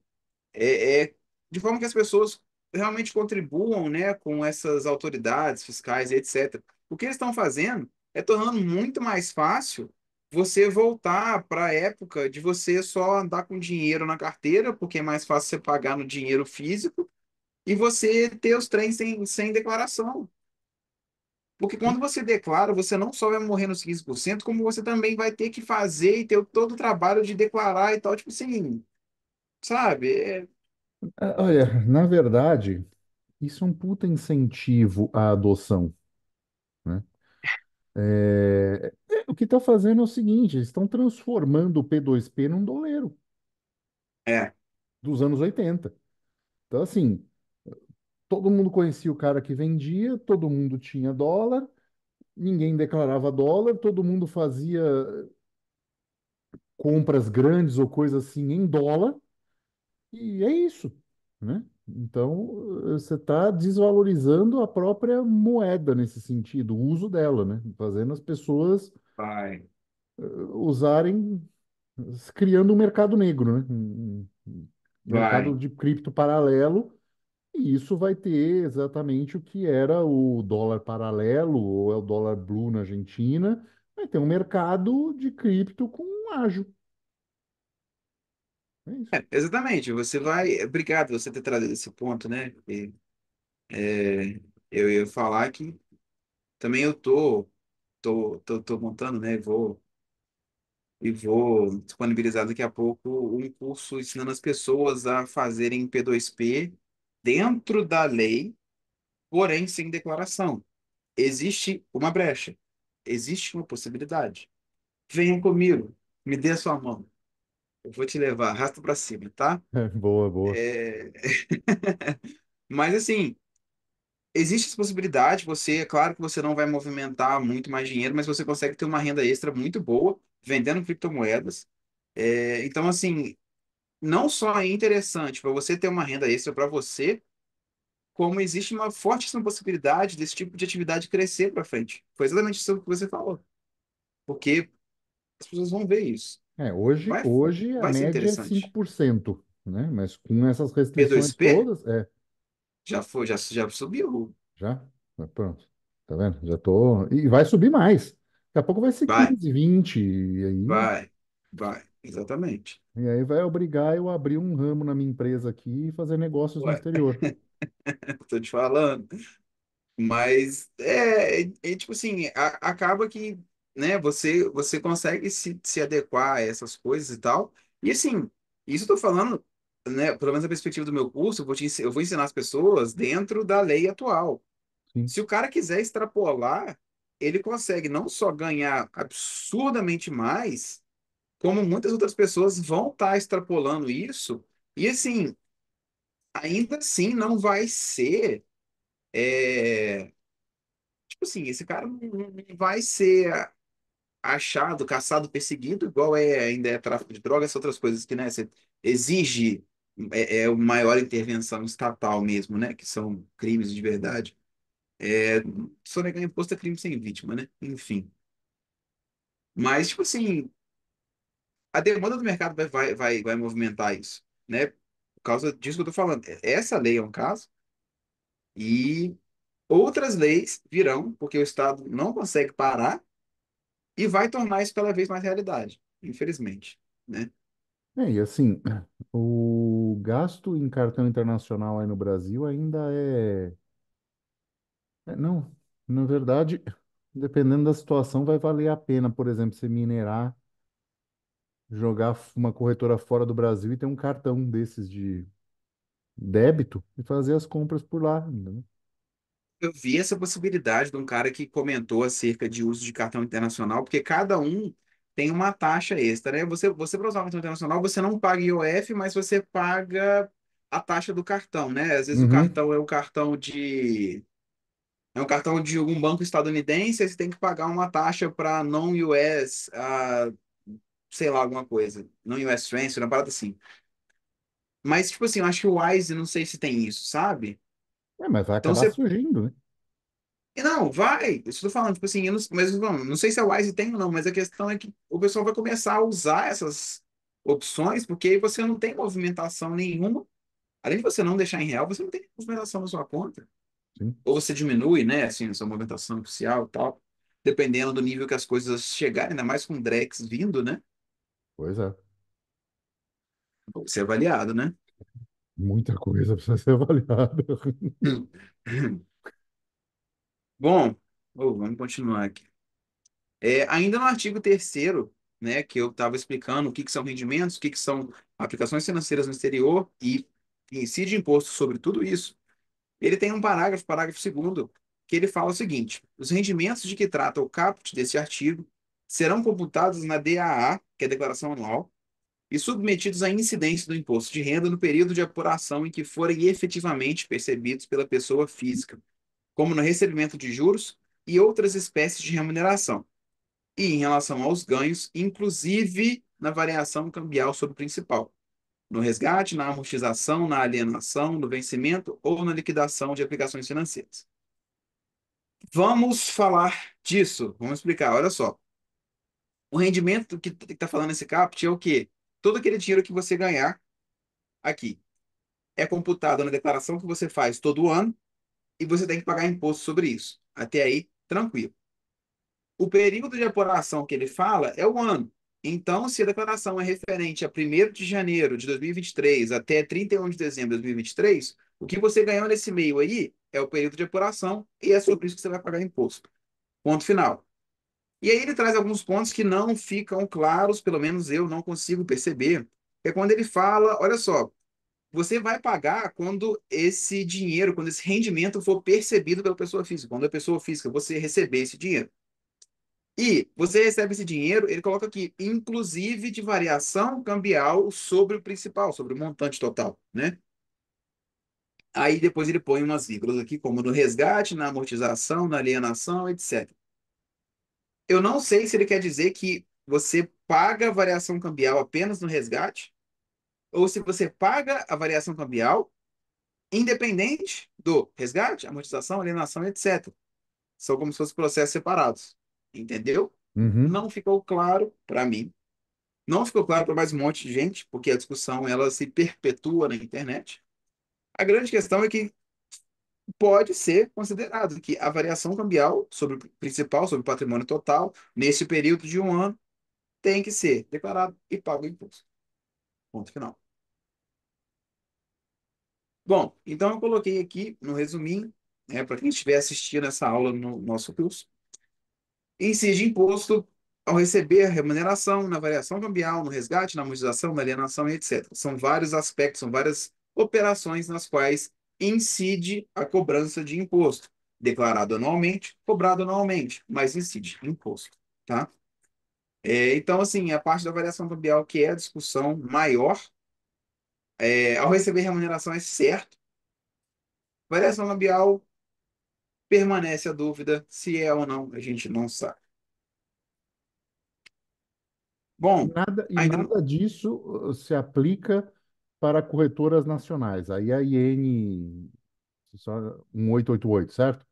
é, é de forma que as pessoas realmente contribuam né, com essas autoridades fiscais etc. O que eles estão fazendo é tornando muito mais fácil você voltar para a época de você só andar com dinheiro na carteira, porque é mais fácil você pagar no dinheiro físico, e você ter os trens sem, sem declaração. Porque quando uhum. você declara, você não só vai morrer nos 15%, como você também vai ter que fazer e ter todo o trabalho de declarar e tal. Tipo assim, sabe? É ah, olha, na verdade, isso é um puta incentivo à adoção, né? É, é o que está fazendo é o seguinte, eles estão transformando o P2P num doleiro É, dos anos 80. Então, assim, todo mundo conhecia o cara que vendia, todo mundo tinha dólar, ninguém declarava dólar, todo mundo fazia compras grandes ou coisa assim em dólar, e é isso, né? Então, eh, você está desvalorizando a própria moeda nesse sentido, o uso dela, né? Fazendo as pessoas Vai. Eh, usarem, criando um mercado negro, né? Um mercado Vai. de cripto paralelo, e isso vai ter exatamente o que era o dólar paralelo, ou é o dólar blue na Argentina, vai ter um mercado de cripto com ágio. É, é exatamente, você vai. Obrigado você ter trazido esse ponto, né? E, é, eu ia falar que também eu tô, tô, tô, tô montando, né? Vou e vou disponibilizar daqui a pouco um curso ensinando as pessoas a fazerem P2P dentro da lei, porém sem declaração. Existe uma brecha, existe uma possibilidade. Venha comigo, me dê a sua mão. Eu vou te levar, arrasta para cima, tá? Boa, boa. É... Mas assim, existe essa possibilidade, você, é claro que você não vai movimentar muito mais dinheiro, mas você consegue ter uma renda extra muito boa vendendo criptomoedas. É, então, assim, não só é interessante para você ter uma renda extra para você, como existe uma fortíssima possibilidade desse tipo de atividade crescer para frente. Foi exatamente isso que você falou. Porque as pessoas vão ver isso. É, hoje, Vai- hoje a vai média é 5%, né? Mas com essas restrições P2P todas, é, já foi, já, já subiu. já, ah, pronto. Tá vendo? Já tô. E vai subir mais. Daqui a pouco vai ser Vai, 20, e aí, vai, vai. Exatamente. e aí vai obrigar eu a abrir um ramo na minha empresa aqui e fazer negócios no exterior. tô te falando. Mas é, é, é tipo assim, a- acaba que né? Você, você consegue se, se adequar a essas coisas e tal. E assim, isso eu tô falando, né? Pelo menos a perspectiva do meu curso, eu vou, te, eu vou ensinar as pessoas dentro da lei atual. Se o cara quiser extrapolar, ele consegue não só ganhar absurdamente mais, como muitas outras pessoas vão estar tá extrapolando isso. E assim, ainda assim não vai ser. É... Tipo assim, esse cara não vai ser achado, caçado, perseguido, igual é ainda é tráfico de drogas, outras coisas que né, exige é, é maior intervenção estatal mesmo, né? Que são crimes de verdade. É, negar imposto é crime sem vítima, né? Enfim. Mas, tipo assim, a demanda do mercado vai, vai, vai, vai movimentar isso, né? Por causa disso que eu tô falando. Essa lei é um caso e outras leis virão, porque o Estado não consegue parar e vai tornar isso cada vez mais realidade, infelizmente, né? É, e assim, o gasto em cartão internacional aí no Brasil ainda é... é não, na verdade, dependendo da situação, vai valer a pena, por exemplo, você minerar, jogar uma corretora fora do Brasil e ter um cartão desses de débito e fazer as compras por lá, né? Eu vi essa possibilidade de um cara que comentou acerca de uso de cartão internacional, porque cada um tem uma taxa extra, né? Você, você para usar o cartão internacional, você não paga IOF, mas você paga a taxa do cartão, né? Às vezes uhum. o cartão é o cartão de é um cartão de algum banco estadunidense, você tem que pagar uma taxa para não US, uh, ah, sei lá, alguma coisa, não US transfer, uma parada assim. Mas tipo assim, eu acho que o Wise não sei se tem isso, sabe? É, mas vai Então acabar você. surgindo, né? E Não, vai. estou falando, tipo assim, eu não, mas não, não sei se a Wise tem ou não, mas a questão é que o pessoal vai começar a usar essas opções, porque aí você não tem movimentação nenhuma. Além de você não deixar em real, você não tem movimentação na sua conta. Ou você diminui, né, assim, a sua movimentação oficial e tal, dependendo do nível que as coisas chegarem, ainda mais com Drex vindo, né? Pois é. Vai ser avaliado, né? Muita coisa precisa ser avaliada. Bom, oh, vamos continuar aqui. É, ainda no artigo 3 né, que eu estava explicando o que, que são rendimentos, o que, que são aplicações financeiras no exterior e, e incide imposto sobre tudo isso, ele tem um parágrafo, parágrafo 2 que ele fala o seguinte, os rendimentos de que trata o caput deste artigo serão computados na DAA, que é a Declaração Anual, e submetidos à incidência do imposto de renda no período de apuração em que forem efetivamente percebidos pela pessoa física, como no recebimento de juros e outras espécies de remuneração, e em relação aos ganhos, inclusive na variação cambial sobre o principal, no resgate, na amortização, na alienação, no vencimento ou na liquidação de aplicações financeiras. Vamos falar disso, vamos explicar, olha só. O rendimento que está falando esse CAPT é o quê? todo aquele dinheiro que você ganhar aqui é computado na declaração que você faz todo ano e você tem que pagar imposto sobre isso. Até aí, tranquilo. O período de apuração que ele fala é o ano. Então, se a declaração é referente a 1 de janeiro de 2023 até 31 de dezembro de 2023, o que você ganhou nesse meio aí é o período de apuração e é sobre isso que você vai pagar imposto. Ponto final. E aí ele traz alguns pontos que não ficam claros, pelo menos eu não consigo perceber. É quando ele fala, olha só, você vai pagar quando esse dinheiro, quando esse rendimento for percebido pela pessoa física, quando a pessoa física você receber esse dinheiro. E você recebe esse dinheiro, ele coloca aqui, inclusive de variação cambial sobre o principal, sobre o montante total, né? Aí depois ele põe umas vírgulas aqui, como no resgate, na amortização, na alienação, etc eu não sei se ele quer dizer que você paga a variação cambial apenas no resgate, ou se você paga a variação cambial independente do resgate, amortização, alienação, etc. São como se fossem processos separados. Entendeu? Uhum. Não ficou claro para mim. Não ficou claro para mais um monte de gente, porque a discussão ela se perpetua na internet. A grande questão é que pode ser considerado que a variação cambial sobre o principal, sobre o patrimônio total, nesse período de um ano, tem que ser declarado e pago o imposto. Ponto final. Bom, então eu coloquei aqui no resuminho, né, para quem estiver assistindo essa aula no nosso curso, incide imposto ao receber remuneração na variação cambial, no resgate, na amortização, na alienação etc. São vários aspectos, são várias operações nas quais incide a cobrança de imposto. Declarado anualmente, cobrado anualmente, mas incide imposto, tá? É, então, assim, a parte da variação cambial que é a discussão maior, é, ao receber remuneração é certo. Variação cambial permanece a dúvida se é ou não, a gente não sabe. Bom, nada, e nada disso uh, se aplica para corretoras nacionais. Aí a IN 1888, certo?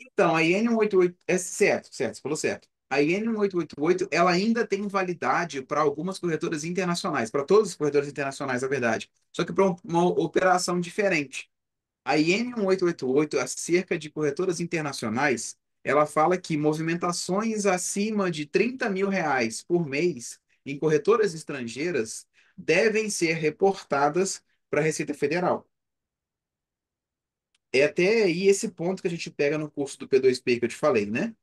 Então, a IN 188, é certo, certo, falou certo. A IN 188, ela ainda tem validade para algumas corretoras internacionais, para todos os corretores internacionais, na é verdade, só que para uma operação diferente. A IN 1888, acerca de corretoras internacionais, ela fala que movimentações acima de 30 mil reais por mês em corretoras estrangeiras devem ser reportadas para a Receita Federal. É até aí esse ponto que a gente pega no curso do P2P que eu te falei, né?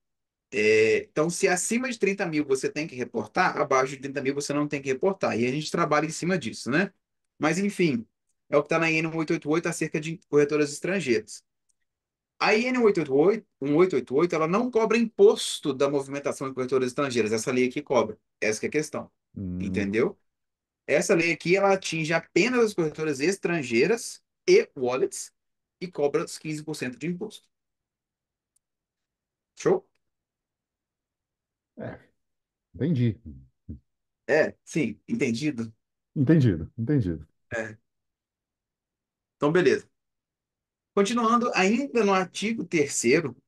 É, então, se acima de 30 mil você tem que reportar, abaixo de 30 mil você não tem que reportar. E a gente trabalha em cima disso, né? Mas, enfim, é o que está na IN 888 acerca de corretoras estrangeiras. A IN 888, 1888, ela não cobra imposto da movimentação de corretoras estrangeiras. Essa lei aqui cobra. Essa é a questão. Hum. Entendeu? Essa lei aqui ela atinge apenas as corretoras estrangeiras e wallets e cobra os 15% de imposto. Show? É, entendi. É, sim, entendido. Entendido, entendido. É. Então, beleza. Continuando, ainda no artigo 3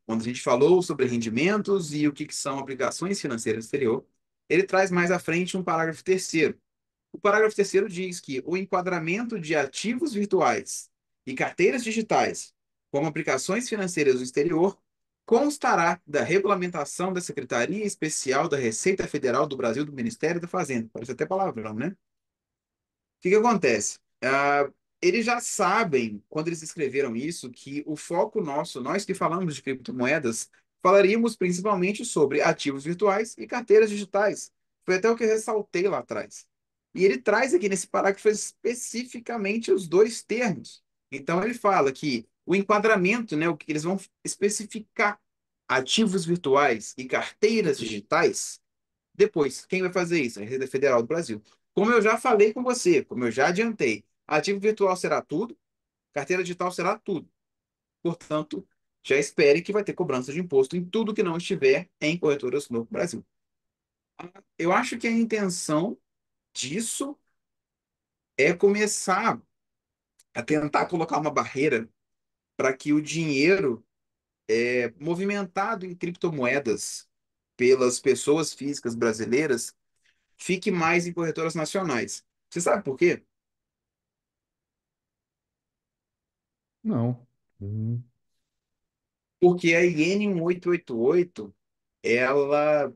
quando a gente falou sobre rendimentos e o que, que são obrigações financeiras exterior, ele traz mais à frente um parágrafo terceiro, o parágrafo terceiro diz que o enquadramento de ativos virtuais e carteiras digitais como aplicações financeiras do exterior constará da regulamentação da Secretaria Especial da Receita Federal do Brasil do Ministério da Fazenda. Parece até palavrão, né? O que, que acontece? Uh, eles já sabem, quando eles escreveram isso, que o foco nosso, nós que falamos de criptomoedas, falaríamos principalmente sobre ativos virtuais e carteiras digitais. Foi até o que ressaltei lá atrás. E ele traz aqui nesse parágrafo especificamente os dois termos. Então, ele fala que o enquadramento, né, o que eles vão especificar ativos virtuais e carteiras digitais. Depois, quem vai fazer isso? A Receita Federal do Brasil. Como eu já falei com você, como eu já adiantei, ativo virtual será tudo, carteira digital será tudo. Portanto, já espere que vai ter cobrança de imposto em tudo que não estiver em corretoras no Brasil. Ah, eu acho que a intenção disso é começar a tentar colocar uma barreira para que o dinheiro é, movimentado em criptomoedas pelas pessoas físicas brasileiras fique mais em corretoras nacionais. Você sabe por quê? Não. Hum. Porque a IN 1888 ela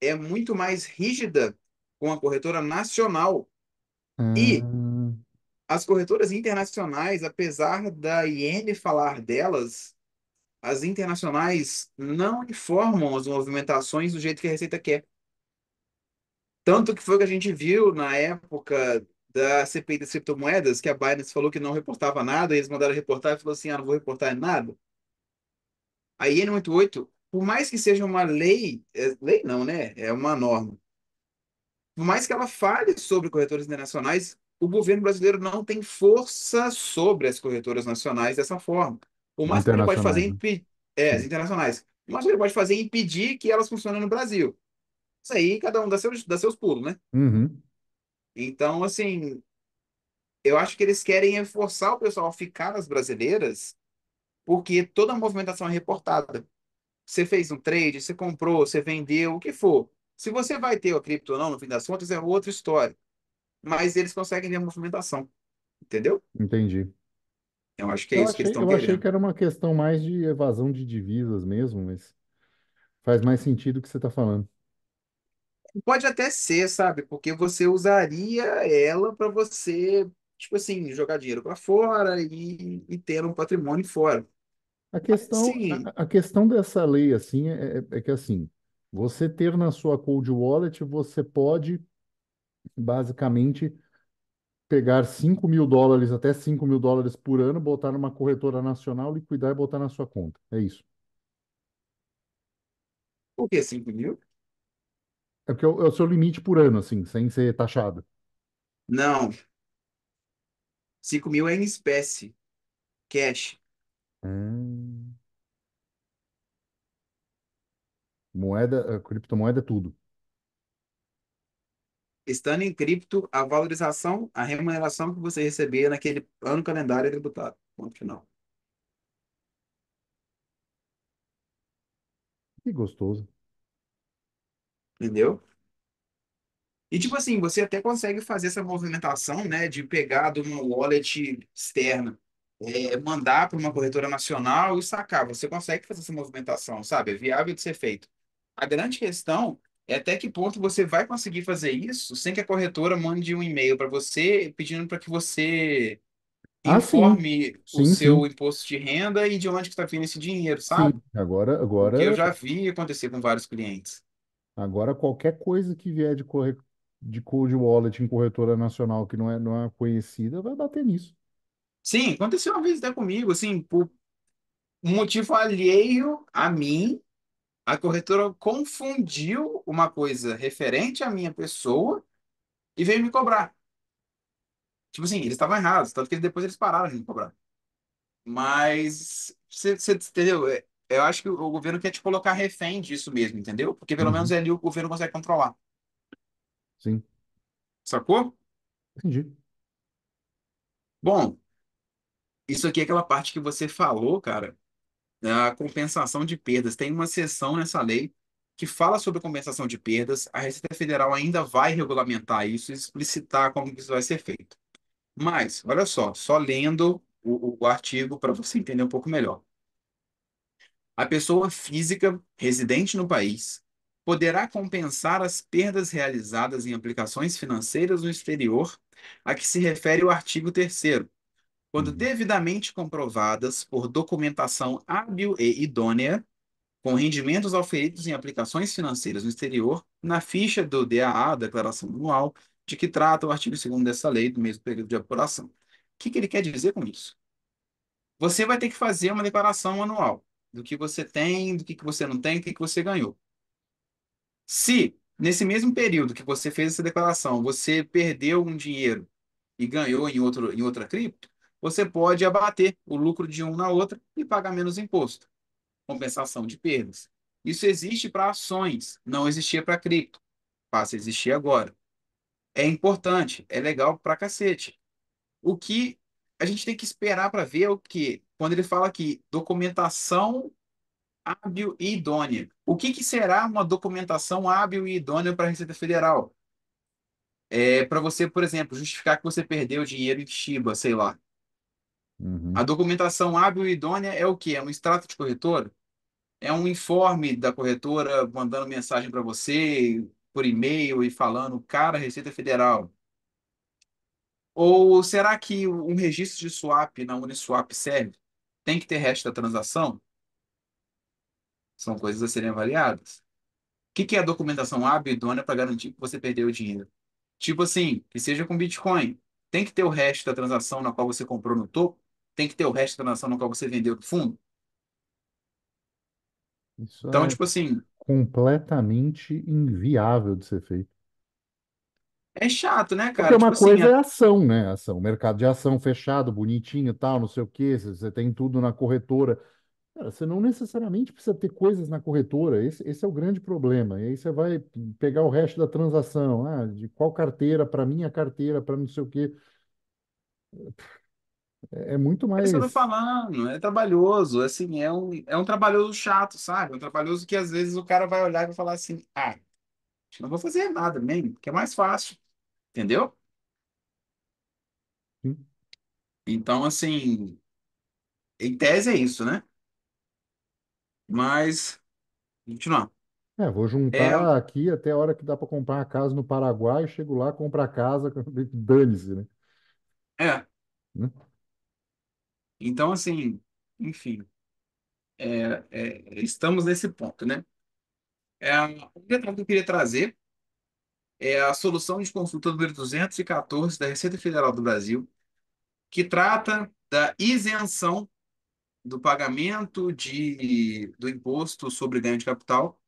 é muito mais rígida com a corretora nacional. E ah. as corretoras internacionais, apesar da IN falar delas, as internacionais não informam as movimentações do jeito que a Receita quer. Tanto que foi o que a gente viu na época da CPI das criptomoedas, que a Binance falou que não reportava nada, e eles mandaram reportar e falou assim, ah, não vou reportar nada. A IN 88, por mais que seja uma lei, é, lei não, né? É uma norma por mais que ela fale sobre corretoras internacionais, o governo brasileiro não tem força sobre as corretoras nacionais dessa forma. O máximo que ele pode fazer é né? impedir. É, as internacionais. O máximo que ele pode fazer é impedir que elas funcionem no Brasil. Isso aí, cada um dá seus, dá seus pulos, né? Uhum. Então, assim, eu acho que eles querem forçar o pessoal a ficar nas brasileiras, porque toda a movimentação é reportada. Você fez um trade, você comprou, você vendeu, o que for. Se você vai ter a cripto ou não, no fim das contas, é outra história. Mas eles conseguem ver a movimentação. Entendeu? Entendi. Eu acho que é eu isso achei, que eles estão querendo. Eu achei que era uma questão mais de evasão de divisas mesmo, mas faz mais sentido o que você está falando. Pode até ser, sabe? Porque você usaria ela para você, tipo assim, jogar dinheiro para fora e, e, ter um patrimônio fora. A questão, a, a questão dessa lei, assim, é, é, é que, assim, você ter na sua cold wallet, você pode basicamente pegar 5 mil dólares, até 5 mil dólares por ano, botar numa corretora nacional, liquidar e botar na sua conta. É isso. Por que 5 mil? É porque é o é o seu limite por ano, assim, sem ser taxado. Não, 5 mil é em espécie, cash. Hum. Moeda, eh, criptomoeda é tudo. Estando em cripto, a valorização, a remuneração que você receber naquele ano calendário é tributado. Ponto final. Que gostoso. Entendeu? E, tipo assim, você até consegue fazer essa movimentação, né, de pegar de uma wallet externa, é, mandar para uma corretora nacional e sacar. Você consegue fazer essa movimentação, sabe? É viável de ser feito. A grande questão é até que ponto você vai conseguir fazer isso sem que a corretora mande um e-mail para você pedindo para que você Ah, sim. informe o Sim, seu sim. imposto de renda e de onde que está vindo esse dinheiro, sabe? Sim. Agora, Porque eu agora, já vi acontecer com vários clientes. agora qualquer coisa que vier de, corre... de cold wallet em corretora nacional que não é, não é conhecida vai bater nisso. Sim, aconteceu uma vez até comigo, assim, por um motivo alheio a mim, a corretora confundiu uma coisa referente à minha pessoa e veio me cobrar. Tipo assim, eles estavam errados, tanto que depois eles pararam de me cobrar. Mas, você, entendeu? É, eu acho que o governo quer te colocar refém disso mesmo, entendeu? Porque pelo uhum. menos ali o governo consegue controlar. Sim. Sacou? Entendi. Bom, isso aqui é aquela parte que você falou, cara, a compensação de perdas. Tem uma seção nessa lei que fala sobre compensação de perdas. A Receita Federal ainda vai regulamentar isso e explicitar como isso vai ser feito. Mas, olha só, só lendo o, o artigo para você entender um pouco melhor. A pessoa física residente no país poderá compensar as perdas realizadas em aplicações financeiras no exterior a que se refere o artigo 3 quando uhum. devidamente comprovadas por documentação hábil e idônea, com rendimentos oferidos em aplicações financeiras no exterior, na ficha do DAA, Declaração Anual, de que trata o artigo 2 dessa lei do mesmo período de apuração. O que, que ele quer dizer com isso? Você vai ter que fazer uma declaração anual do que você tem, do que, que você não tem, do que, que você ganhou. Se, nesse mesmo período que você fez essa declaração, você perdeu um dinheiro e ganhou em, outro, em outra cripto, você pode abater o lucro de um na outra e pagar menos imposto. Compensação de perdas. Isso existe para ações, não existia para cripto. Passa a existir agora. É importante, é legal para cacete. O que a gente tem que esperar para ver é o que, quando ele fala aqui, documentação hábil e idônea. O que, que será uma documentação hábil e idônea para a Receita Federal? É, para você, por exemplo, justificar que você perdeu dinheiro em Shiba, sei lá. Uhum. A documentação hábil e idônea é o quê? É um extrato de corretora? É um informe da corretora mandando mensagem para você por e-mail e falando, cara, Receita Federal. Ou será que um registro de swap na Uniswap serve? Tem que ter resto da transação? São coisas a serem avaliadas. O que, que é a documentação hábil e idônea para garantir que você perdeu o dinheiro? Tipo assim, que seja com Bitcoin. Tem que ter o resto da transação na qual você comprou no topo? tem que ter o resto da nação no qual você vendeu do fundo. Isso Então, é tipo assim, completamente inviável de ser feito. é chato, né, Porque cara? Tipo uma assim, coisa é, é ação, né? Ação, mercado de ação fechado, bonitinho, tal, não sei o quê, você você tem tudo na corretora. Cara, você não necessariamente precisa ter coisas na corretora. Esse, esse é o grande problema. E aí você vai pegar o resto da transação, ah, de qual carteira para minha carteira, para não sei o quê. É, é muito mais. É isso que eu tô falando, é trabalhoso, assim, é um, é um trabalhoso chato, sabe? É um trabalhoso que às vezes o cara vai olhar e vai falar assim, ah, não vou fazer nada mesmo, porque é mais fácil, entendeu? Então, assim, em tese é isso, né? Mas, continuar. É, vou É, juntar aqui até a hora que dá para comprar uma casa no Paraguai, chego lá, compro a casa, dane-se, né? é. Né? Então, assim, enfim, é, é, estamos nesse ponto, né? É, um detalhe que eu queria trazer é a solução de consulta número 214 da Receita Federal do Brasil, que trata da isenção do pagamento de, do imposto sobre ganho de capital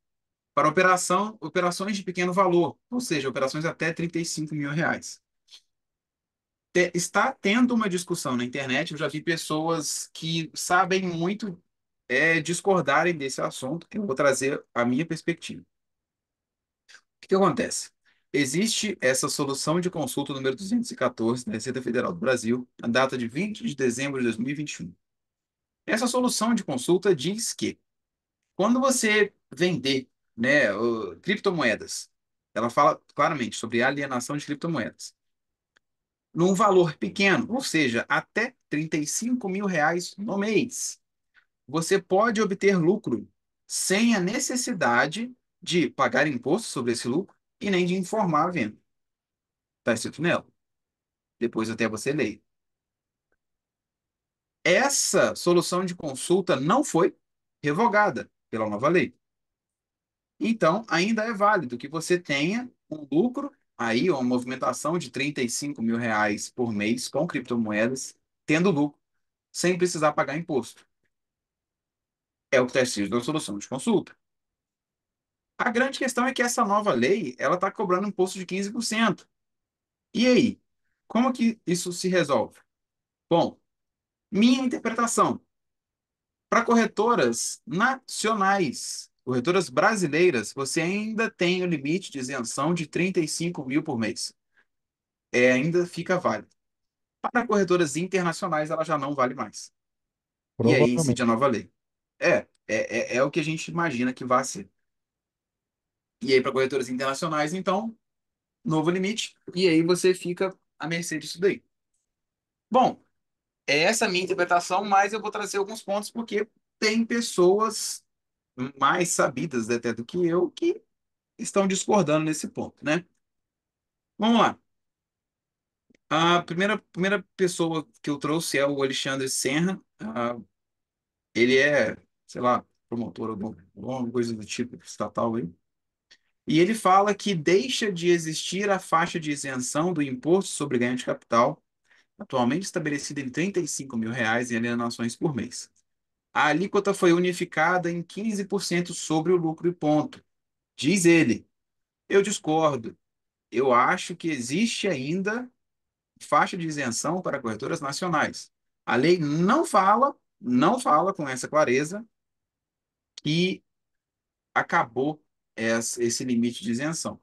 para operação, operações de pequeno valor, ou seja, operações até 35 mil reais está tendo uma discussão na internet. Eu já vi pessoas que sabem muito é, discordarem desse assunto. Eu vou trazer a minha perspectiva. O que, que acontece? Existe essa solução de consulta número 214 da Receita Federal do Brasil, a data de 20 de dezembro de 2021. Essa solução de consulta diz que quando você vender né, criptomoedas, ela fala claramente sobre alienação de criptomoedas num valor pequeno, ou seja, até 35 mil reais no mês. Você pode obter lucro sem a necessidade de pagar imposto sobre esse lucro e nem de informar a venda. Está escrito nela. Depois até você lê. Essa solução de consulta não foi revogada pela nova lei. Então, ainda é válido que você tenha um lucro aí uma movimentação de 35 mil reais por mês com criptomoedas, tendo lucro, sem precisar pagar imposto. É o que está da solução de consulta. A grande questão é que essa nova lei ela está cobrando imposto de 15%. E aí, como que isso se resolve? Bom, minha interpretação. Para corretoras nacionais, Corretoras brasileiras, você ainda tem o limite de isenção de 35 mil por mês. É, ainda fica válido. Para corretoras internacionais, ela já não vale mais. E aí incide a nova lei. É, é, é, é o que a gente imagina que vai ser. E aí, para corretoras internacionais, então, novo limite. E aí você fica à mercê disso daí. Bom, é essa a minha interpretação, mas eu vou trazer alguns pontos porque tem pessoas mais sabidas né, até do que eu que estão discordando nesse ponto, né? Vamos lá. A primeira, primeira pessoa que eu trouxe é o Alexandre Senra. Uh, ah, ele é, sei lá, promotor, alguma coisa do tipo estatal aí. E ele fala que deixa de existir a faixa de isenção do imposto sobre ganho de capital, atualmente estabelecida em R$ 35 mil reais em alienações por mês a alíquota foi unificada em 15% sobre o lucro e ponto. Diz ele. Eu discordo. Eu acho que existe ainda faixa de isenção para corretoras nacionais. A lei não fala, não fala com essa clareza que acabou esse limite de isenção.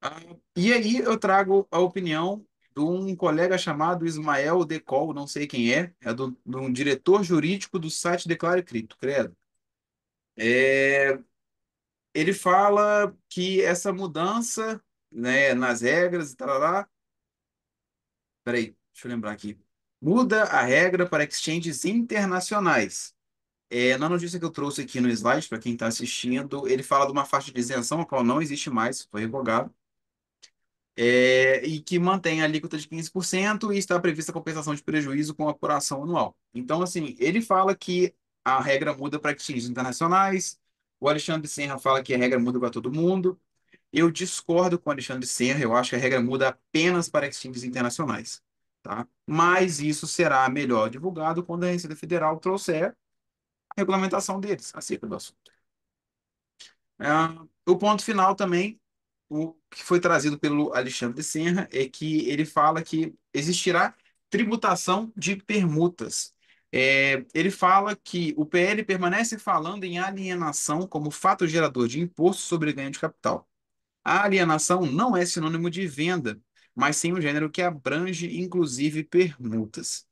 Ah, e aí eu trago a opinião de um colega chamado Ismael Decol, não sei quem é, é do, de um diretor jurídico do site Declare Cripto, credo. É, ele fala que essa mudança né, nas regras e tal, lá. Peraí, deixa eu lembrar aqui. Muda a regra para exchanges internacionais. É, na notícia que eu trouxe aqui no slide, para quem está assistindo, ele fala de uma faixa de isenção, a qual não existe mais, foi revogado é, e que mantém a alíquota de 15% e está prevista a compensação de prejuízo com apuração anual. Então, assim, ele fala que a regra muda para exchanges internacionais, o Alexandre Senra fala que a regra muda para todo mundo. Eu discordo com o Alexandre Senra, eu acho que a regra muda apenas para exchanges internacionais. Tá? Mas isso será melhor divulgado quando a Receita Federal trouxer a regulamentação deles acerca do assunto. Ah, o ponto final também o que foi trazido pelo Alexandre Senra é que ele fala que existirá tributação de permutas. É, ele fala que o PL permanece falando em alienação como fato gerador de imposto sobre ganho de capital. A alienação não é sinônimo de venda, mas sim um gênero que abrange, inclusive, permutas.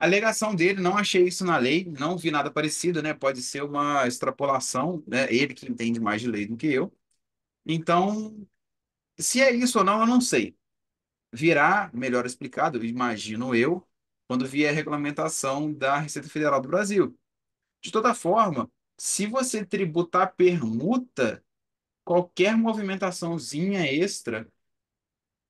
A alegação dele, não achei isso na lei, não vi nada parecido, né? Pode ser uma extrapolação, né? Ele que entende mais de lei do que eu, então, se é isso ou não, eu não sei. Virá, melhor explicado, imagino eu, quando vier a regulamentação da Receita Federal do Brasil. De toda forma, se você tributar permuta, qualquer movimentaçãozinha extra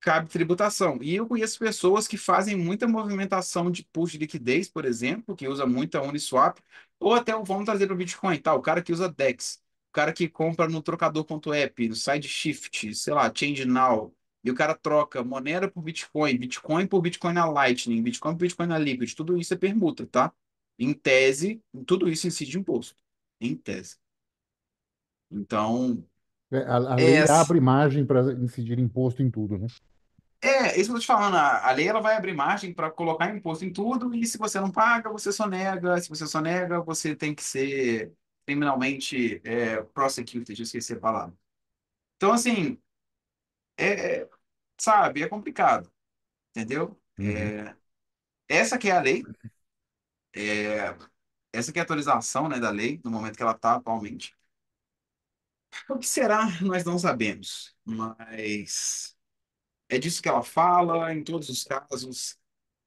cabe tributação. E eu conheço pessoas que fazem muita movimentação de push de liquidez, por exemplo, que usa muita Uniswap, ou até vão trazer para o Bitcoin, tá? O cara que usa DEX. O cara que compra no trocador.app, no Sideshift, sei lá, Change Now, e o cara troca Monero por Bitcoin, Bitcoin por Bitcoin na Lightning, Bitcoin por Bitcoin na Liquid, tudo isso é permuta, tá? Em tese, tudo isso incide imposto. Em tese. Então. É, a, a lei essa... abre margem para incidir imposto em tudo, né? É, é, isso que eu tô te falando. A, a lei ela vai abrir margem para colocar imposto em tudo, e se você não paga, você só nega Se você só nega você tem que ser criminalmente é, prosecuted, eu esqueci a palavra. Então, assim, é, é, sabe, é complicado, entendeu? Uhum. É, essa que é a lei, é, essa que é a atualização né, da lei, no momento que ela está atualmente. O que será? Nós não sabemos, mas é disso que ela fala, em todos os casos.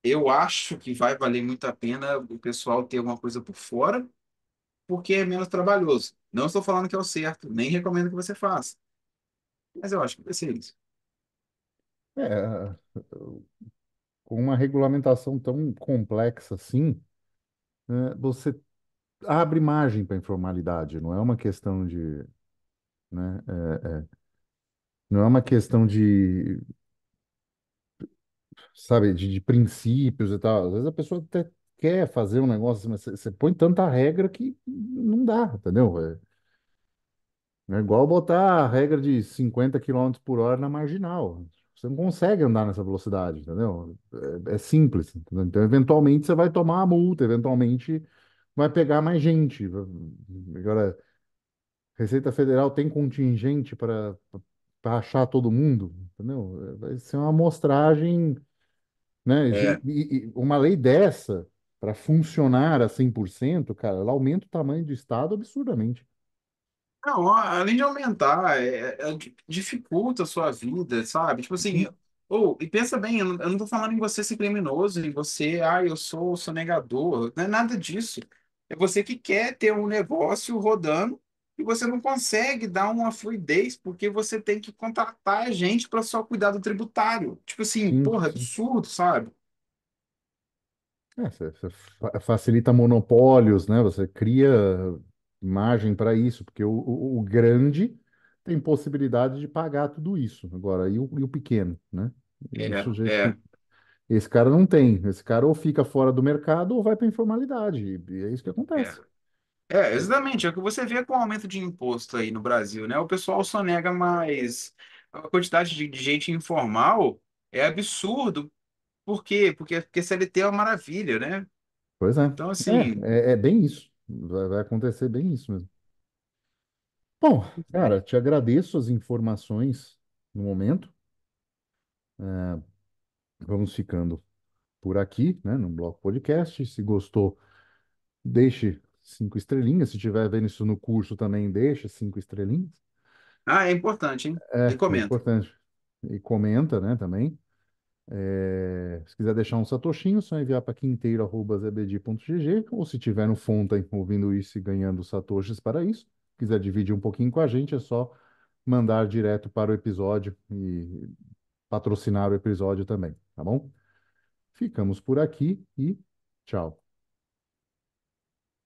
Eu acho que vai valer muito a pena o pessoal ter alguma coisa por fora, porque é menos trabalhoso. Não estou falando que é o certo, nem recomendo que você faça. Mas eu acho que vai ser isso. É, com uma regulamentação tão complexa assim, né, você abre margem para informalidade, não é uma questão de. Né, é, é, não é uma questão de. Sabe, de, de princípios e tal. Às vezes a pessoa até quer fazer um negócio, mas você põe tanta regra que não dá, entendeu? É, é igual botar a regra de 50 km por hora na marginal. Você não consegue andar nessa velocidade, entendeu? É, é simples. Entendeu? Então, eventualmente, você vai tomar a multa, eventualmente vai pegar mais gente. Agora, Receita Federal tem contingente para achar todo mundo, entendeu? Vai ser uma amostragem, né? É. E, e uma lei dessa para funcionar a 100%, cara, ela aumenta o tamanho do Estado absurdamente. Não, além de aumentar, é, é- é- dificulta a sua vida, sabe? Tipo assim, ou, uhum. e pensa bem, eu não, eu não tô falando em você é ser criminoso, em você, ah, eu sou sonegador, não é nada disso. É você que quer ter um negócio rodando e você não consegue dar uma fluidez porque você tem que contratar gente para só cuidar do tributário. Tipo assim, Sim, porra, sim. absurdo, sabe? É, você, facilita monopólios, né? Você cria margem para isso, porque o, o- o grande tem possibilidade de pagar tudo isso agora, e o, e o pequeno, né? E é, o É, que. Esse cara não tem. Esse cara ou fica fora do mercado ou vai para informalidade. E é isso que é. acontece. É, exatamente, é o que você vê com o aumento de imposto aí no Brasil, né? O pessoal sonega mais. A quantidade de de gente informal é absurdo por quê? Porque, porque CLT é uma maravilha, né? Pois é. Então, assim. É, é, é bem isso. Vai, vai acontecer bem isso mesmo. Bom, cara, te agradeço as informações no momento. É, vamos ficando por aqui, né, no Bloco Podcast. Se gostou, deixe cinco estrelinhas. Se estiver vendo isso no curso também, deixa cinco estrelinhas. Ah, é importante, hein? É, e comenta. É importante. E comenta, né, também. É, se quiser deixar um satoshinho, é só enviar para quinteiro.zbd.gg ou se tiver no Fonten ouvindo tá isso e ganhando satoshis para isso, quiser dividir um pouquinho com a gente, é só mandar direto para o episódio e patrocinar o episódio também, tá bom? Ficamos por aqui e tchau.